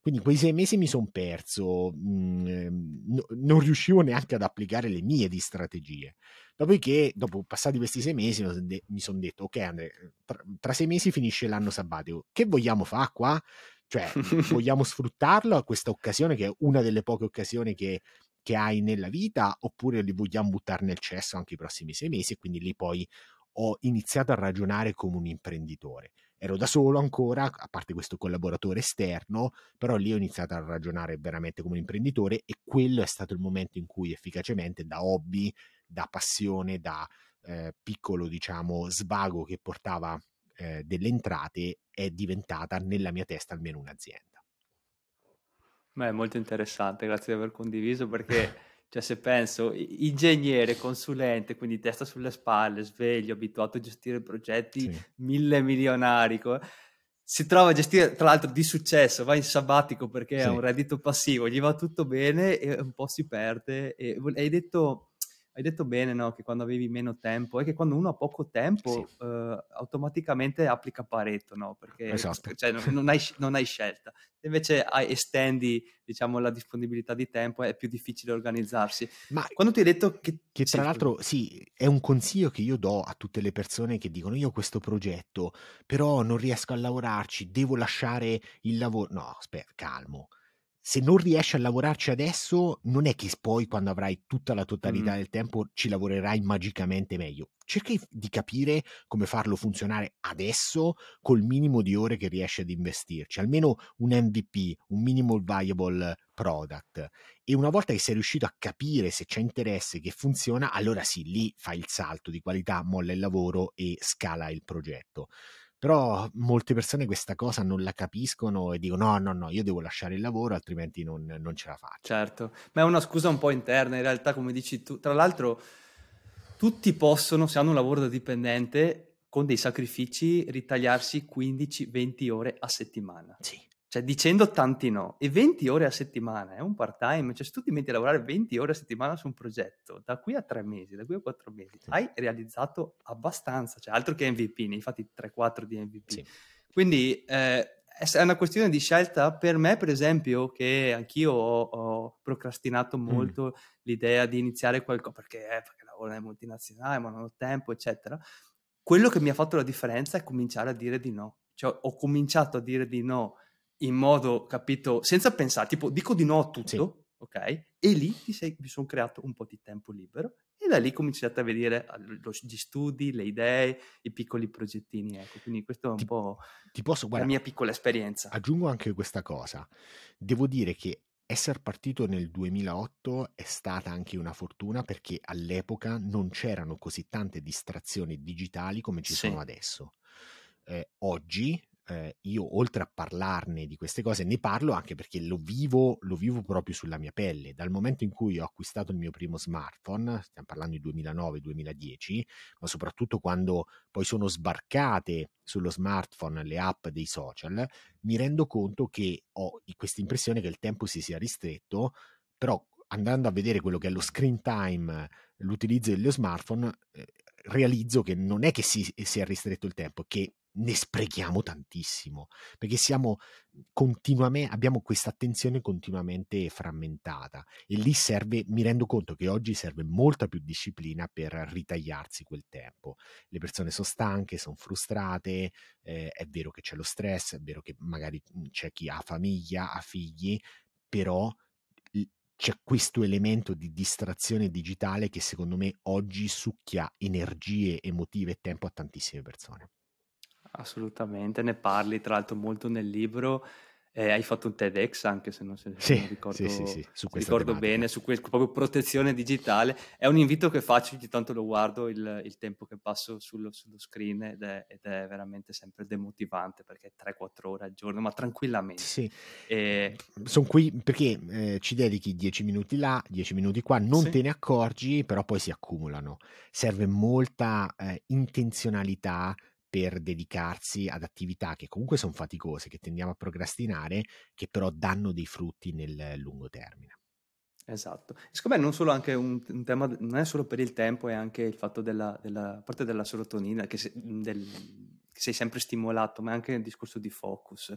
[SPEAKER 1] Quindi in quei certo. sei mesi mi sono perso, mhmm, non riuscivo neanche ad applicare le mie di strategie. Dopodiché, dopo passati questi sei mesi, mi sono detto, ok Andre, tra, tra sei mesi finisce l'anno sabbatico, che vogliamo fare qua? Cioè, vogliamo *laughs* sfruttarlo a questa occasione, che è una delle poche occasioni che, che hai nella vita, oppure li vogliamo buttare nel cesso anche i prossimi sei mesi? E quindi lì poi ho iniziato a ragionare come un imprenditore ero da solo ancora, a parte questo collaboratore esterno, però lì ho iniziato a ragionare veramente come un imprenditore e quello è stato il momento in cui efficacemente da hobby, da passione, da eh, piccolo diciamo svago che portava eh, delle entrate è diventata nella mia testa almeno un'azienda.
[SPEAKER 2] Beh, molto interessante, grazie di aver condiviso perché *laughs* Cioè, se penso, ingegnere, consulente, quindi testa sulle spalle, sveglio, abituato a gestire progetti sì. mille milionari, si trova a gestire, tra l'altro, di successo, va in sabbatico perché sì. ha un reddito passivo, gli va tutto bene e un po' si perde. E hai detto hai detto bene no? che quando avevi meno tempo e che quando uno ha poco tempo sì. eh, automaticamente applica pareto, no? perché esatto. cioè, non, non, hai, non, hai, scelta. Se invece hai, estendi diciamo, la disponibilità di tempo è più difficile organizzarsi. Ma quando ti hai detto
[SPEAKER 1] che... Che tra sì, l'altro sì, è un consiglio che io do a tutte le persone che dicono io ho questo progetto, però non riesco a lavorarci, devo lasciare il lavoro. No, aspetta, calmo se non riesci a lavorarci adesso, non è che poi quando avrai tutta la totalità mm. del tempo ci lavorerai magicamente meglio. Cerchi di capire come farlo funzionare adesso col minimo di ore che riesci ad investirci, almeno un MVP, un minimal viable product. E una volta che sei riuscito a capire se c'è interesse che funziona, allora sì, lì fai il salto di qualità, molla il lavoro e scala il progetto. Però molte persone questa cosa non la capiscono e dicono no, no, no, io devo lasciare il lavoro altrimenti non, non ce la faccio.
[SPEAKER 2] Certo, ma è una scusa un po' interna in realtà, come dici tu. Tra l'altro tutti possono, se hanno un lavoro da dipendente, con dei sacrifici, ritagliarsi 15-20 ore a settimana. Sì. Cioè, dicendo tanti no, e 20 ore a settimana è un part time, cioè se tu ti metti a lavorare 20 ore a settimana su un progetto, da qui a tre mesi, da qui a quattro mesi, sì. hai realizzato abbastanza, cioè altro che MVP, ne hai fatti 3-4 di MVP. Sì. Quindi eh, è una questione di scelta per me, per esempio, che anch'io ho, ho procrastinato mm. molto mm. l'idea di iniziare qualcosa, perché, eh, perché lavoro nel multinazionale, ma non ho tempo, eccetera. Quello che mi ha fatto la differenza è cominciare a dire di no. Cioè, ho cominciato a dire di no in modo, capito, senza pensare, tipo dico di no a tutto, sì. ok? E lì sei, mi sono creato un po' di tempo libero e da lì cominciate a vedere gli studi, le idee, i piccoli progettini, ecco, quindi questo è un ti, po' ti posso, la mia piccola esperienza.
[SPEAKER 1] Aggiungo anche questa cosa, devo dire che essere partito nel 2008 è stata anche una fortuna perché all'epoca non c'erano così tante distrazioni digitali come ci sì. sono adesso. Eh, oggi eh, io oltre a parlarne di queste cose ne parlo anche perché lo vivo, lo vivo proprio sulla mia pelle. Dal momento in cui ho acquistato il mio primo smartphone, stiamo parlando di 2009-2010, ma soprattutto quando poi sono sbarcate sullo smartphone le app dei social, mi rendo conto che ho questa impressione che il tempo si sia ristretto, però andando a vedere quello che è lo screen time, l'utilizzo dello smartphone, eh, realizzo che non è che si, si è ristretto il tempo, che ne sprechiamo tantissimo, perché siamo mhmm, continuamente, abbiamo questa attenzione continuamente frammentata e lì serve, mi rendo conto che oggi serve molta più disciplina per ritagliarsi quel tempo. Le persone sono stanche, sono frustrate, eh, è vero che c'è lo stress, è vero che magari mhmm, c'è chi ha famiglia, ha figli, però c'è questo elemento di distrazione digitale che secondo me oggi succhia energie emotive e tempo a tantissime persone.
[SPEAKER 2] Assolutamente, ne parli tra l'altro molto nel libro. Eh, hai fatto un TEDx anche se non, se sì, non ricordo, sì, sì, sì, su ricordo bene, su questo proprio protezione digitale. È un invito che faccio, ogni tanto lo guardo il, il tempo che passo sullo, sullo screen ed è, ed è, veramente sempre demotivante perché 3-4 ore al giorno, ma tranquillamente. Sì. E...
[SPEAKER 1] Sono qui perché eh, ci dedichi 10 minuti là, 10 minuti qua, non sì. te ne accorgi, però poi si accumulano. Serve molta eh, intenzionalità per dedicarsi ad attività che comunque sono faticose, che tendiamo a procrastinare, che però danno dei frutti nel lungo termine. Esatto,
[SPEAKER 2] secondo me non, solo anche un, un tema, non è solo per il tempo, è anche il fatto della, della parte della serotonina, che, se, del, che sei sempre stimolato, ma anche il discorso di focus.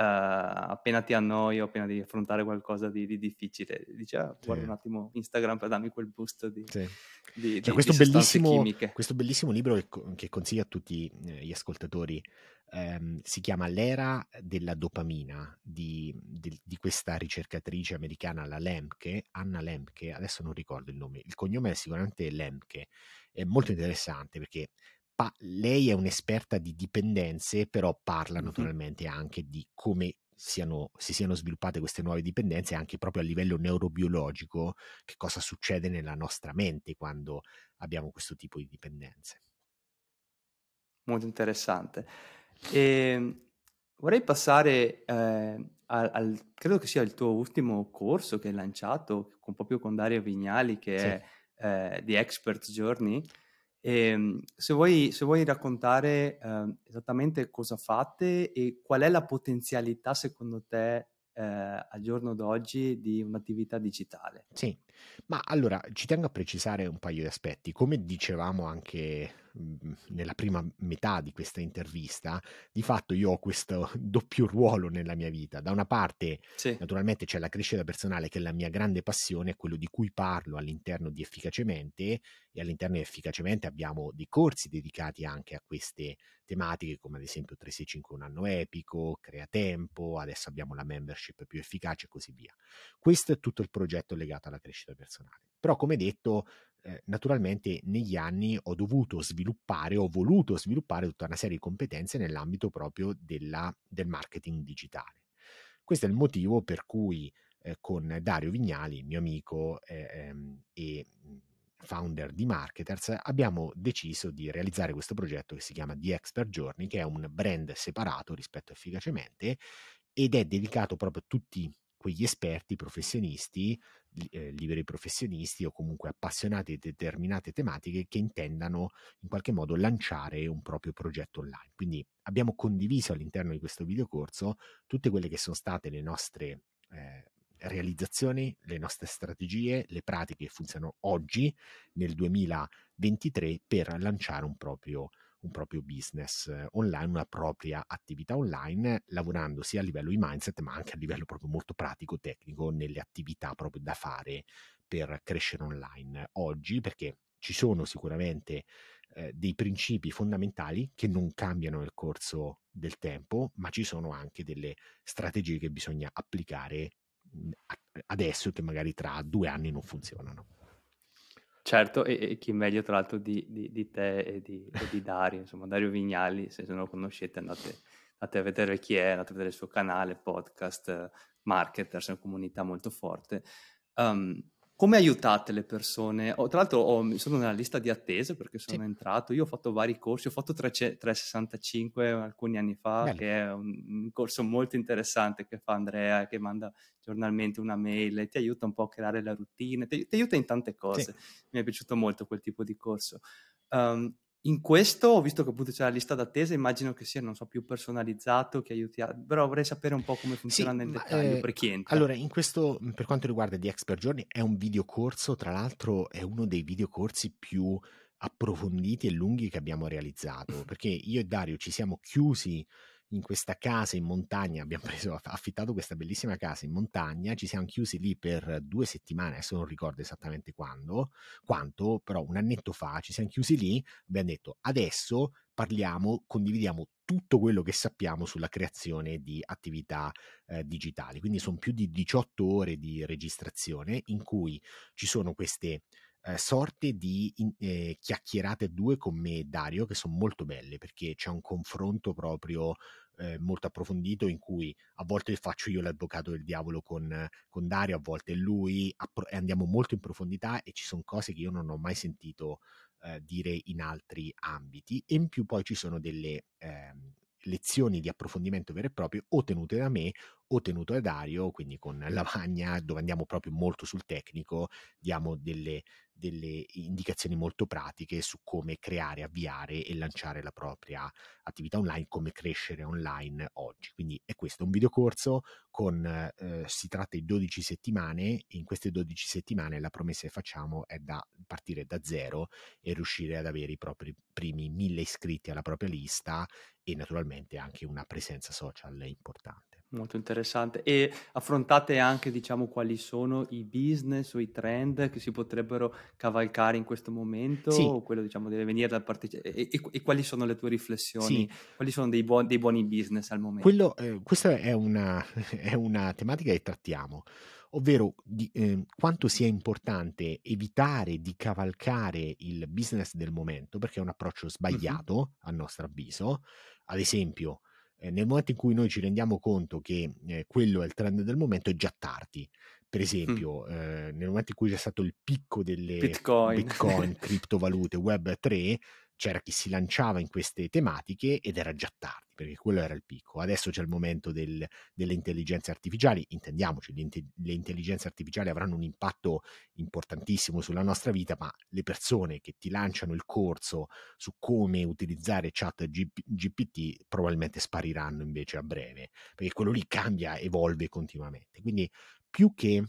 [SPEAKER 2] Uhm, appena ti annoio, appena devi affrontare qualcosa di, di difficile, dici ah, guarda un attimo Instagram per darmi quel boost di, sì.
[SPEAKER 1] di, cioè, questo, bellissimo, questo, bellissimo, libro che, che, consiglio a tutti eh, gli ascoltatori ehm, si chiama L'era della dopamina di, questa ricercatrice americana, la Lemke, Anna Lemke, adesso non ricordo il nome, il cognome è sicuramente Lemke, è molto interessante perché Pa- lei è un'esperta di dipendenze, però parla naturalmente mm-hmm. anche di come siano, si siano sviluppate queste nuove dipendenze anche proprio a livello neurobiologico, che cosa succede nella nostra mente quando abbiamo questo tipo di dipendenze.
[SPEAKER 2] Molto interessante. E ehm, vorrei passare eh, al, al, credo che sia il tuo ultimo corso che hai lanciato con, proprio con Dario Vignali, che sì. è eh, The Expert Journey. E, ehm, se, vuoi, se, vuoi, raccontare eh, esattamente cosa fate e qual è la potenzialità secondo te eh, al giorno
[SPEAKER 1] d'oggi
[SPEAKER 2] di un'attività digitale.
[SPEAKER 1] Sì, ma allora ci tengo a precisare un paio di aspetti. Come dicevamo anche Mhmm, nella prima metà di questa intervista, di fatto io ho questo *laughs* doppio ruolo nella mia vita. Da una parte, sì. naturalmente, c'è la crescita personale che è la mia grande passione, quello di cui parlo all'interno di Efficacemente e all'interno di Efficacemente abbiamo dei corsi dedicati anche a queste tematiche, come ad esempio 365 un anno epico, Crea Tempo, adesso abbiamo la membership più efficace e così via. Questo è tutto il progetto legato alla crescita personale. Però come detto eh, naturalmente negli anni ho dovuto sviluppare, ho voluto sviluppare tutta una serie di competenze nell'ambito proprio della, del marketing digitale. Questo è il motivo per cui eh, con Dario Vignali, mio amico ehm, e mhmm, founder di Marketers, abbiamo deciso di realizzare questo progetto che si chiama The Expert Journey, che è un brand separato rispetto a Efficacemente ed è dedicato proprio a tutti quegli esperti professionisti, eh, liberi professionisti o comunque appassionati di determinate tematiche che intendano in qualche modo lanciare un proprio progetto online. Quindi abbiamo condiviso all'interno di questo videocorso tutte quelle che sono state le nostre eh, realizzazioni, le nostre strategie, le pratiche che funzionano oggi nel 2023 per lanciare un proprio progetto un proprio business eh, online, una propria attività online, lavorando sia a livello di mindset ma anche a livello proprio molto pratico, tecnico, nelle attività proprio da fare per crescere online oggi, perché ci sono sicuramente eh, dei principi fondamentali che non cambiano nel corso del tempo, ma ci sono anche delle strategie che bisogna applicare mm, adesso che magari tra due anni non funzionano.
[SPEAKER 2] Certo, e, e, chi meglio tra l'altro di, di, di te e di, e di, Dario, insomma Dario Vignali, se non lo conoscete andate, andate, a vedere chi è, andate a vedere il suo canale, podcast, eh, marketer, è una comunità molto forte. Um, come aiutate le persone? Oh, tra l'altro oh, sono nella lista di attese perché sono sì. entrato, io ho fatto vari corsi, ho fatto 3, 365 alcuni anni fa, Bello. che è un, un, corso molto interessante che fa Andrea, che manda giornalmente una mail, e ti aiuta un po' a creare la routine, ti, ti aiuta in tante cose, sì. mi è piaciuto molto quel tipo di corso. Um, in questo ho visto che appunto c'è la lista d'attesa, immagino che sia, non so, più personalizzato, che aiuti a... però vorrei sapere un po' come funziona sì, nel dettaglio eh, per chi entra.
[SPEAKER 1] Allora, in questo, per quanto riguarda The Expert Journey, è un videocorso, tra l'altro è uno dei videocorsi più approfonditi e lunghi che abbiamo realizzato, *laughs* perché io e Dario ci siamo chiusi in questa casa in montagna, abbiamo preso, affittato questa bellissima casa in montagna, ci siamo chiusi lì per due settimane, adesso non ricordo esattamente quando, quanto, però un annetto fa ci siamo chiusi lì, abbiamo detto adesso parliamo, condividiamo tutto quello che sappiamo sulla creazione di attività eh, digitali. Quindi sono più di 18 ore di registrazione in cui ci sono queste eh, sorte di in, eh, chiacchierate due con me e Dario che sono molto belle perché c'è un confronto proprio eh, molto approfondito in cui a volte faccio io l'avvocato del diavolo con, con Dario, a volte lui, appro- andiamo molto in profondità e ci sono cose che io non ho mai sentito eh, dire in altri ambiti e in più poi ci sono delle ehm, lezioni di approfondimento vero e proprio ottenute da me ottenuto da Dario, quindi con *laughs* Lavagna, dove andiamo proprio molto sul tecnico, diamo delle, delle indicazioni molto pratiche su come creare, avviare e lanciare la propria attività online, come crescere online oggi. Quindi è questo, un videocorso con, eh, si tratta di 12 settimane, in queste 12 settimane la promessa che facciamo è da partire da zero e riuscire ad avere i propri primi mille iscritti alla propria lista e naturalmente anche una presenza social importante.
[SPEAKER 2] Molto interessante. E affrontate anche, diciamo, quali sono i business o i trend che si potrebbero cavalcare in questo momento, sì. o quello, diciamo, deve venire dal partecipante. E, e, e, quali sono le tue riflessioni? Sì. Quali sono dei, buon, dei, buoni business al momento? Quello,
[SPEAKER 1] eh, questa è una, *laughs* è una tematica che trattiamo ovvero di, eh, quanto sia importante evitare di cavalcare il business del momento, perché è un approccio sbagliato, uh-huh. a nostro avviso. Ad esempio, eh, nel momento in cui noi ci rendiamo conto che eh, quello è il trend del momento, è già tardi. Per esempio, mm. eh, nel momento in cui c'è stato il picco delle Bitcoin, Bitcoin *laughs* criptovalute, Web 3, c'era chi si lanciava in queste tematiche ed era già tardi perché quello era il picco. Adesso c'è il momento del, delle intelligenze artificiali, intendiamoci, le, le, intelligenze artificiali avranno un impatto importantissimo sulla nostra vita, ma le persone che ti lanciano il corso su come utilizzare chat G- GPT probabilmente spariranno invece a breve, perché quello lì cambia, evolve continuamente. Quindi più che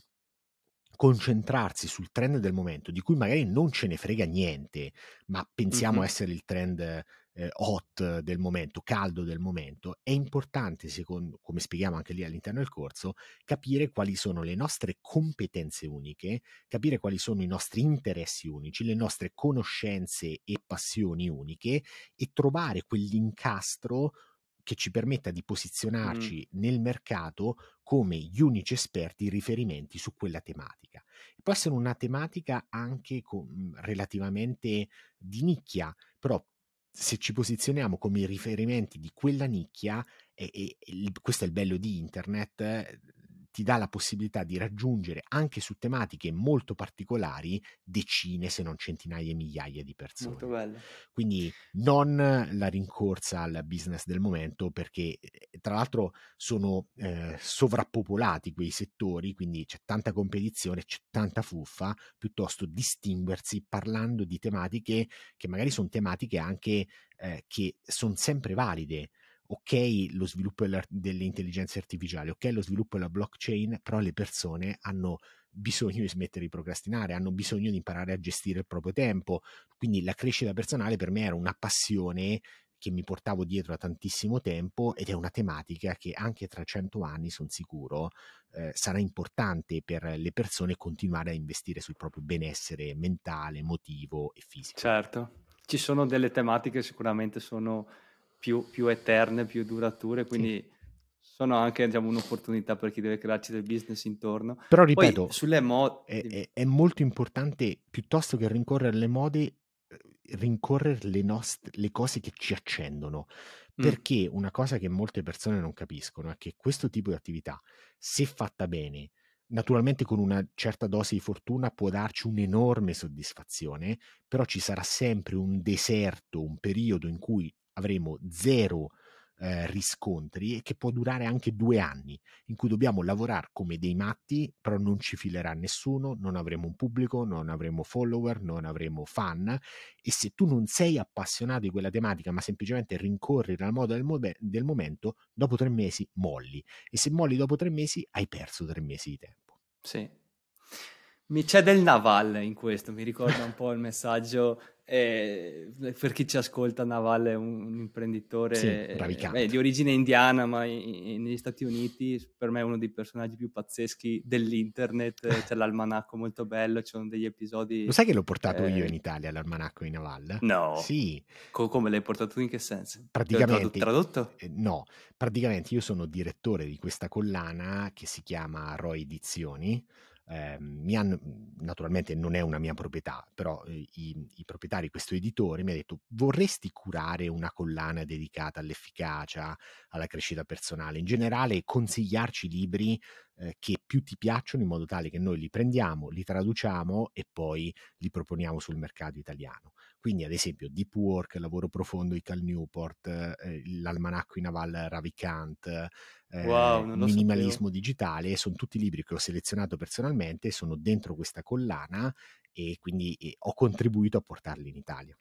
[SPEAKER 1] concentrarsi sul trend del momento, di cui magari non ce ne frega niente, ma pensiamo mm-hmm. essere il trend eh, hot del momento, caldo del momento, è importante, secondo, come spieghiamo anche lì all'interno del corso, capire quali sono le nostre competenze uniche, capire quali sono i nostri interessi unici, le nostre conoscenze e passioni uniche e trovare quell'incastro che ci permetta di posizionarci mm. nel mercato come gli unici esperti riferimenti su quella tematica. Può essere una tematica anche con, mhmm, relativamente di nicchia, però se ci posizioniamo come riferimenti di quella nicchia, e, e, e questo è il bello di internet, ti dà la possibilità di raggiungere anche su tematiche molto particolari decine se non centinaia e migliaia di persone. Molto bello. Quindi non la rincorsa al business del momento perché eh, tra l'altro sono eh, sovrappopolati quei settori, quindi c'è tanta competizione, c'è tanta fuffa, piuttosto distinguersi parlando di tematiche che magari sono tematiche anche eh, che sono sempre valide ok lo sviluppo dell'intelligenza artificiale, ok lo sviluppo della blockchain, però le persone hanno bisogno di smettere di procrastinare, hanno bisogno di imparare a gestire il proprio tempo. Quindi la crescita personale per me era una passione che mi portavo dietro da tantissimo tempo ed è una tematica che anche tra cento anni, sono sicuro, eh, sarà importante per le persone continuare a investire sul proprio benessere mentale, emotivo e
[SPEAKER 2] fisico. Certo, ci sono delle tematiche che sicuramente sono più, più eterne, più durature, quindi sì. sono anche diciamo, un'opportunità per chi deve crearci del business intorno.
[SPEAKER 1] Però ripeto, Poi, sulle mo- è, è, è, molto importante, piuttosto che rincorrere le mode, rincorrere le, nost- le cose che ci accendono. Mm. Perché una cosa che molte persone non capiscono è che questo tipo di attività, se fatta bene, naturalmente con una certa dose di fortuna può darci un'enorme soddisfazione, però ci sarà sempre un deserto, un periodo in cui avremo zero eh, riscontri e che può durare anche due anni, in cui dobbiamo lavorare come dei matti, però non ci filerà nessuno, non avremo un pubblico, non avremo follower, non avremo fan e se tu non sei appassionato di quella tematica, ma semplicemente rincorri la moda del, mo- del momento, dopo tre mesi molli e se molli dopo tre mesi hai perso tre mesi di tempo.
[SPEAKER 2] Sì. Mi c'è del Naval in questo, mi ricorda un po' il messaggio eh, per chi ci ascolta, Naval è un, un imprenditore sì, eh, beh, di origine indiana, ma in, in, negli Stati Uniti per me è uno dei personaggi più pazzeschi dell'internet. Eh, c'è l'almanacco molto bello, ci sono degli episodi. Lo sai che l'ho portato eh... io in
[SPEAKER 1] Italia l'almanacco di Naval? No.
[SPEAKER 2] Sì. Co- come l'hai portato tu? In che senso? Eh, praticamente.
[SPEAKER 1] Tradotto? Eh, no, praticamente io sono direttore di questa collana che si chiama Roy Edizioni eh, mi hanno, mhmm, naturalmente non è una mia proprietà, però eh, i, i, proprietari, questo editore mi ha detto vorresti curare una collana dedicata all'efficacia, alla crescita personale, in generale consigliarci libri eh, che più ti piacciono in modo tale che noi li prendiamo, li traduciamo e poi li proponiamo sul mercato italiano. Quindi, ad esempio, Deep Work, Lavoro Profondo di Cal Newport, eh, l'Almanacco in Aval Ravikant, eh, wow, Minimalismo sapevo. Digitale, sono tutti libri che ho selezionato personalmente, sono dentro questa collana e quindi eh, ho contribuito a portarli in Italia.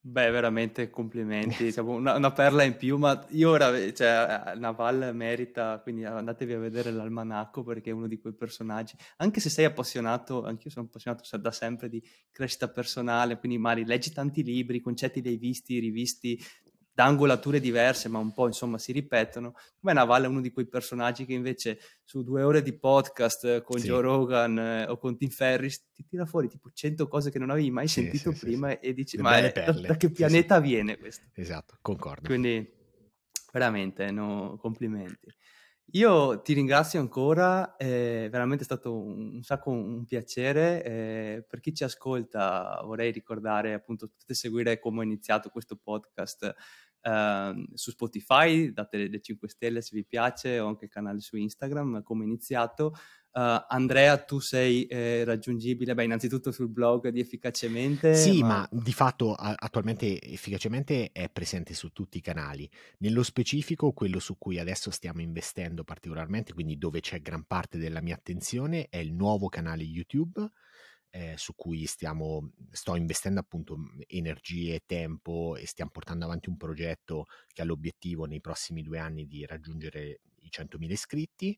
[SPEAKER 2] Beh, veramente complimenti, siamo una, una perla in più, ma io ora, cioè, Naval merita, quindi andatevi a vedere l'almanacco perché è uno di quei personaggi, anche se sei appassionato, anch'io sono appassionato cioè, da sempre di crescita personale, quindi Mari, leggi tanti libri, concetti dei visti, rivisti, da angolature diverse, ma un po' insomma si ripetono. Come Naval è uno di quei personaggi che invece su due ore di podcast eh, con sì. Joe Rogan eh, o con Tim Ferris ti tira fuori tipo 100 cose che non avevi mai sì, sentito sì, prima e dici: Ma è, da, da, che pianeta viene questo? Esatto, concordo. Quindi veramente, no, complimenti. Io ti ringrazio ancora, è veramente stato un, un sacco un piacere. Eh, per chi ci ascolta vorrei ricordare, appunto, potete seguire come ho iniziato questo podcast Ehm, su Spotify, date le, le 5 stelle se vi piace, ho anche il canale su Instagram, come iniziato. Uh, Andrea, tu sei eh, raggiungibile, beh, innanzitutto sul blog di Efficacemente. Sì, ma, ma
[SPEAKER 1] di fatto a- attualmente Efficacemente è presente su tutti i canali. Nello specifico, quello su cui adesso stiamo investendo particolarmente, quindi dove c'è gran parte della mia attenzione, è il nuovo canale YouTube eh, su cui stiamo, sto investendo appunto mm, energie, tempo e stiamo portando avanti un progetto che ha l'obiettivo nei prossimi due anni di raggiungere i 100.000 iscritti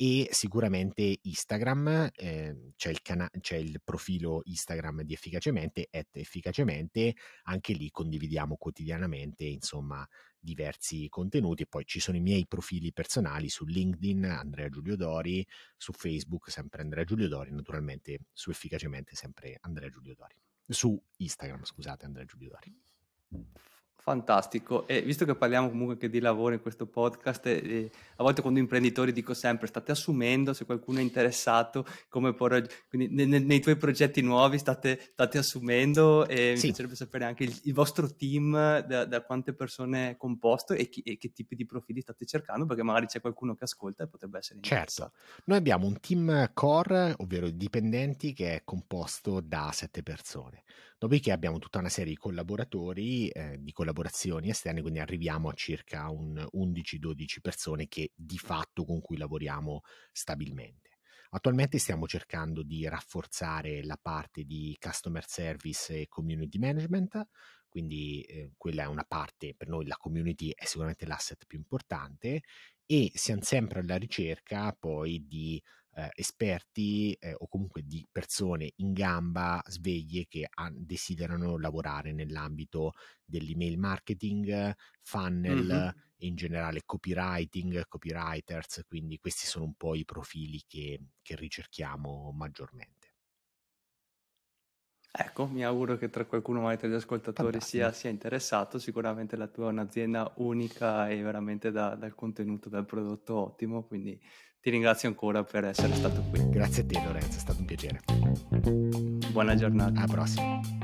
[SPEAKER 1] e sicuramente Instagram, eh, c'è, il cana- c'è il profilo Instagram di Efficacemente, at Efficacemente, anche lì condividiamo quotidianamente insomma diversi contenuti e poi ci sono i miei profili personali su LinkedIn, Andrea Giulio Dori, su Facebook sempre Andrea Giulio Dori, naturalmente su efficacemente sempre Andrea Giulio Dori, su Instagram scusate Andrea Giulio Dori. Mm.
[SPEAKER 2] Fantastico, e visto che parliamo comunque anche di lavoro in questo podcast, eh, a volte quando imprenditori dico sempre state assumendo, se qualcuno è interessato, come porre, ne, ne, nei tuoi progetti nuovi state, state assumendo e sì. mi piacerebbe sapere anche il, il vostro team, da, da, quante persone è composto e, chi, e, che tipi di profili state cercando, perché magari c'è qualcuno che ascolta e potrebbe essere
[SPEAKER 1] interessato. Certo, noi abbiamo un team core, ovvero dipendenti, che è composto da sette persone. Dopodiché abbiamo tutta una serie di collaboratori, eh, di collaborazioni esterne, quindi arriviamo a circa un 11-12 persone che di fatto con cui lavoriamo stabilmente. Attualmente stiamo cercando di rafforzare la parte di customer service e community management, quindi eh, quella è una parte per noi, la community è sicuramente l'asset più importante e siamo sempre alla ricerca poi di eh, esperti eh, o comunque di persone in gamba, sveglie che a- desiderano lavorare nell'ambito dell'email marketing, funnel mm-hmm. in generale copywriting, copywriters, quindi questi sono un po' i profili che, che ricerchiamo maggiormente.
[SPEAKER 2] Ecco, mi auguro che tra qualcuno magari tra gli ascoltatori sia, sia, interessato. Sicuramente la tua è un'azienda unica e veramente dal da contenuto, dal prodotto ottimo, quindi ti ringrazio ancora per essere stato qui. Grazie a te Lorenzo, è stato un piacere. Buona giornata. Alla prossima.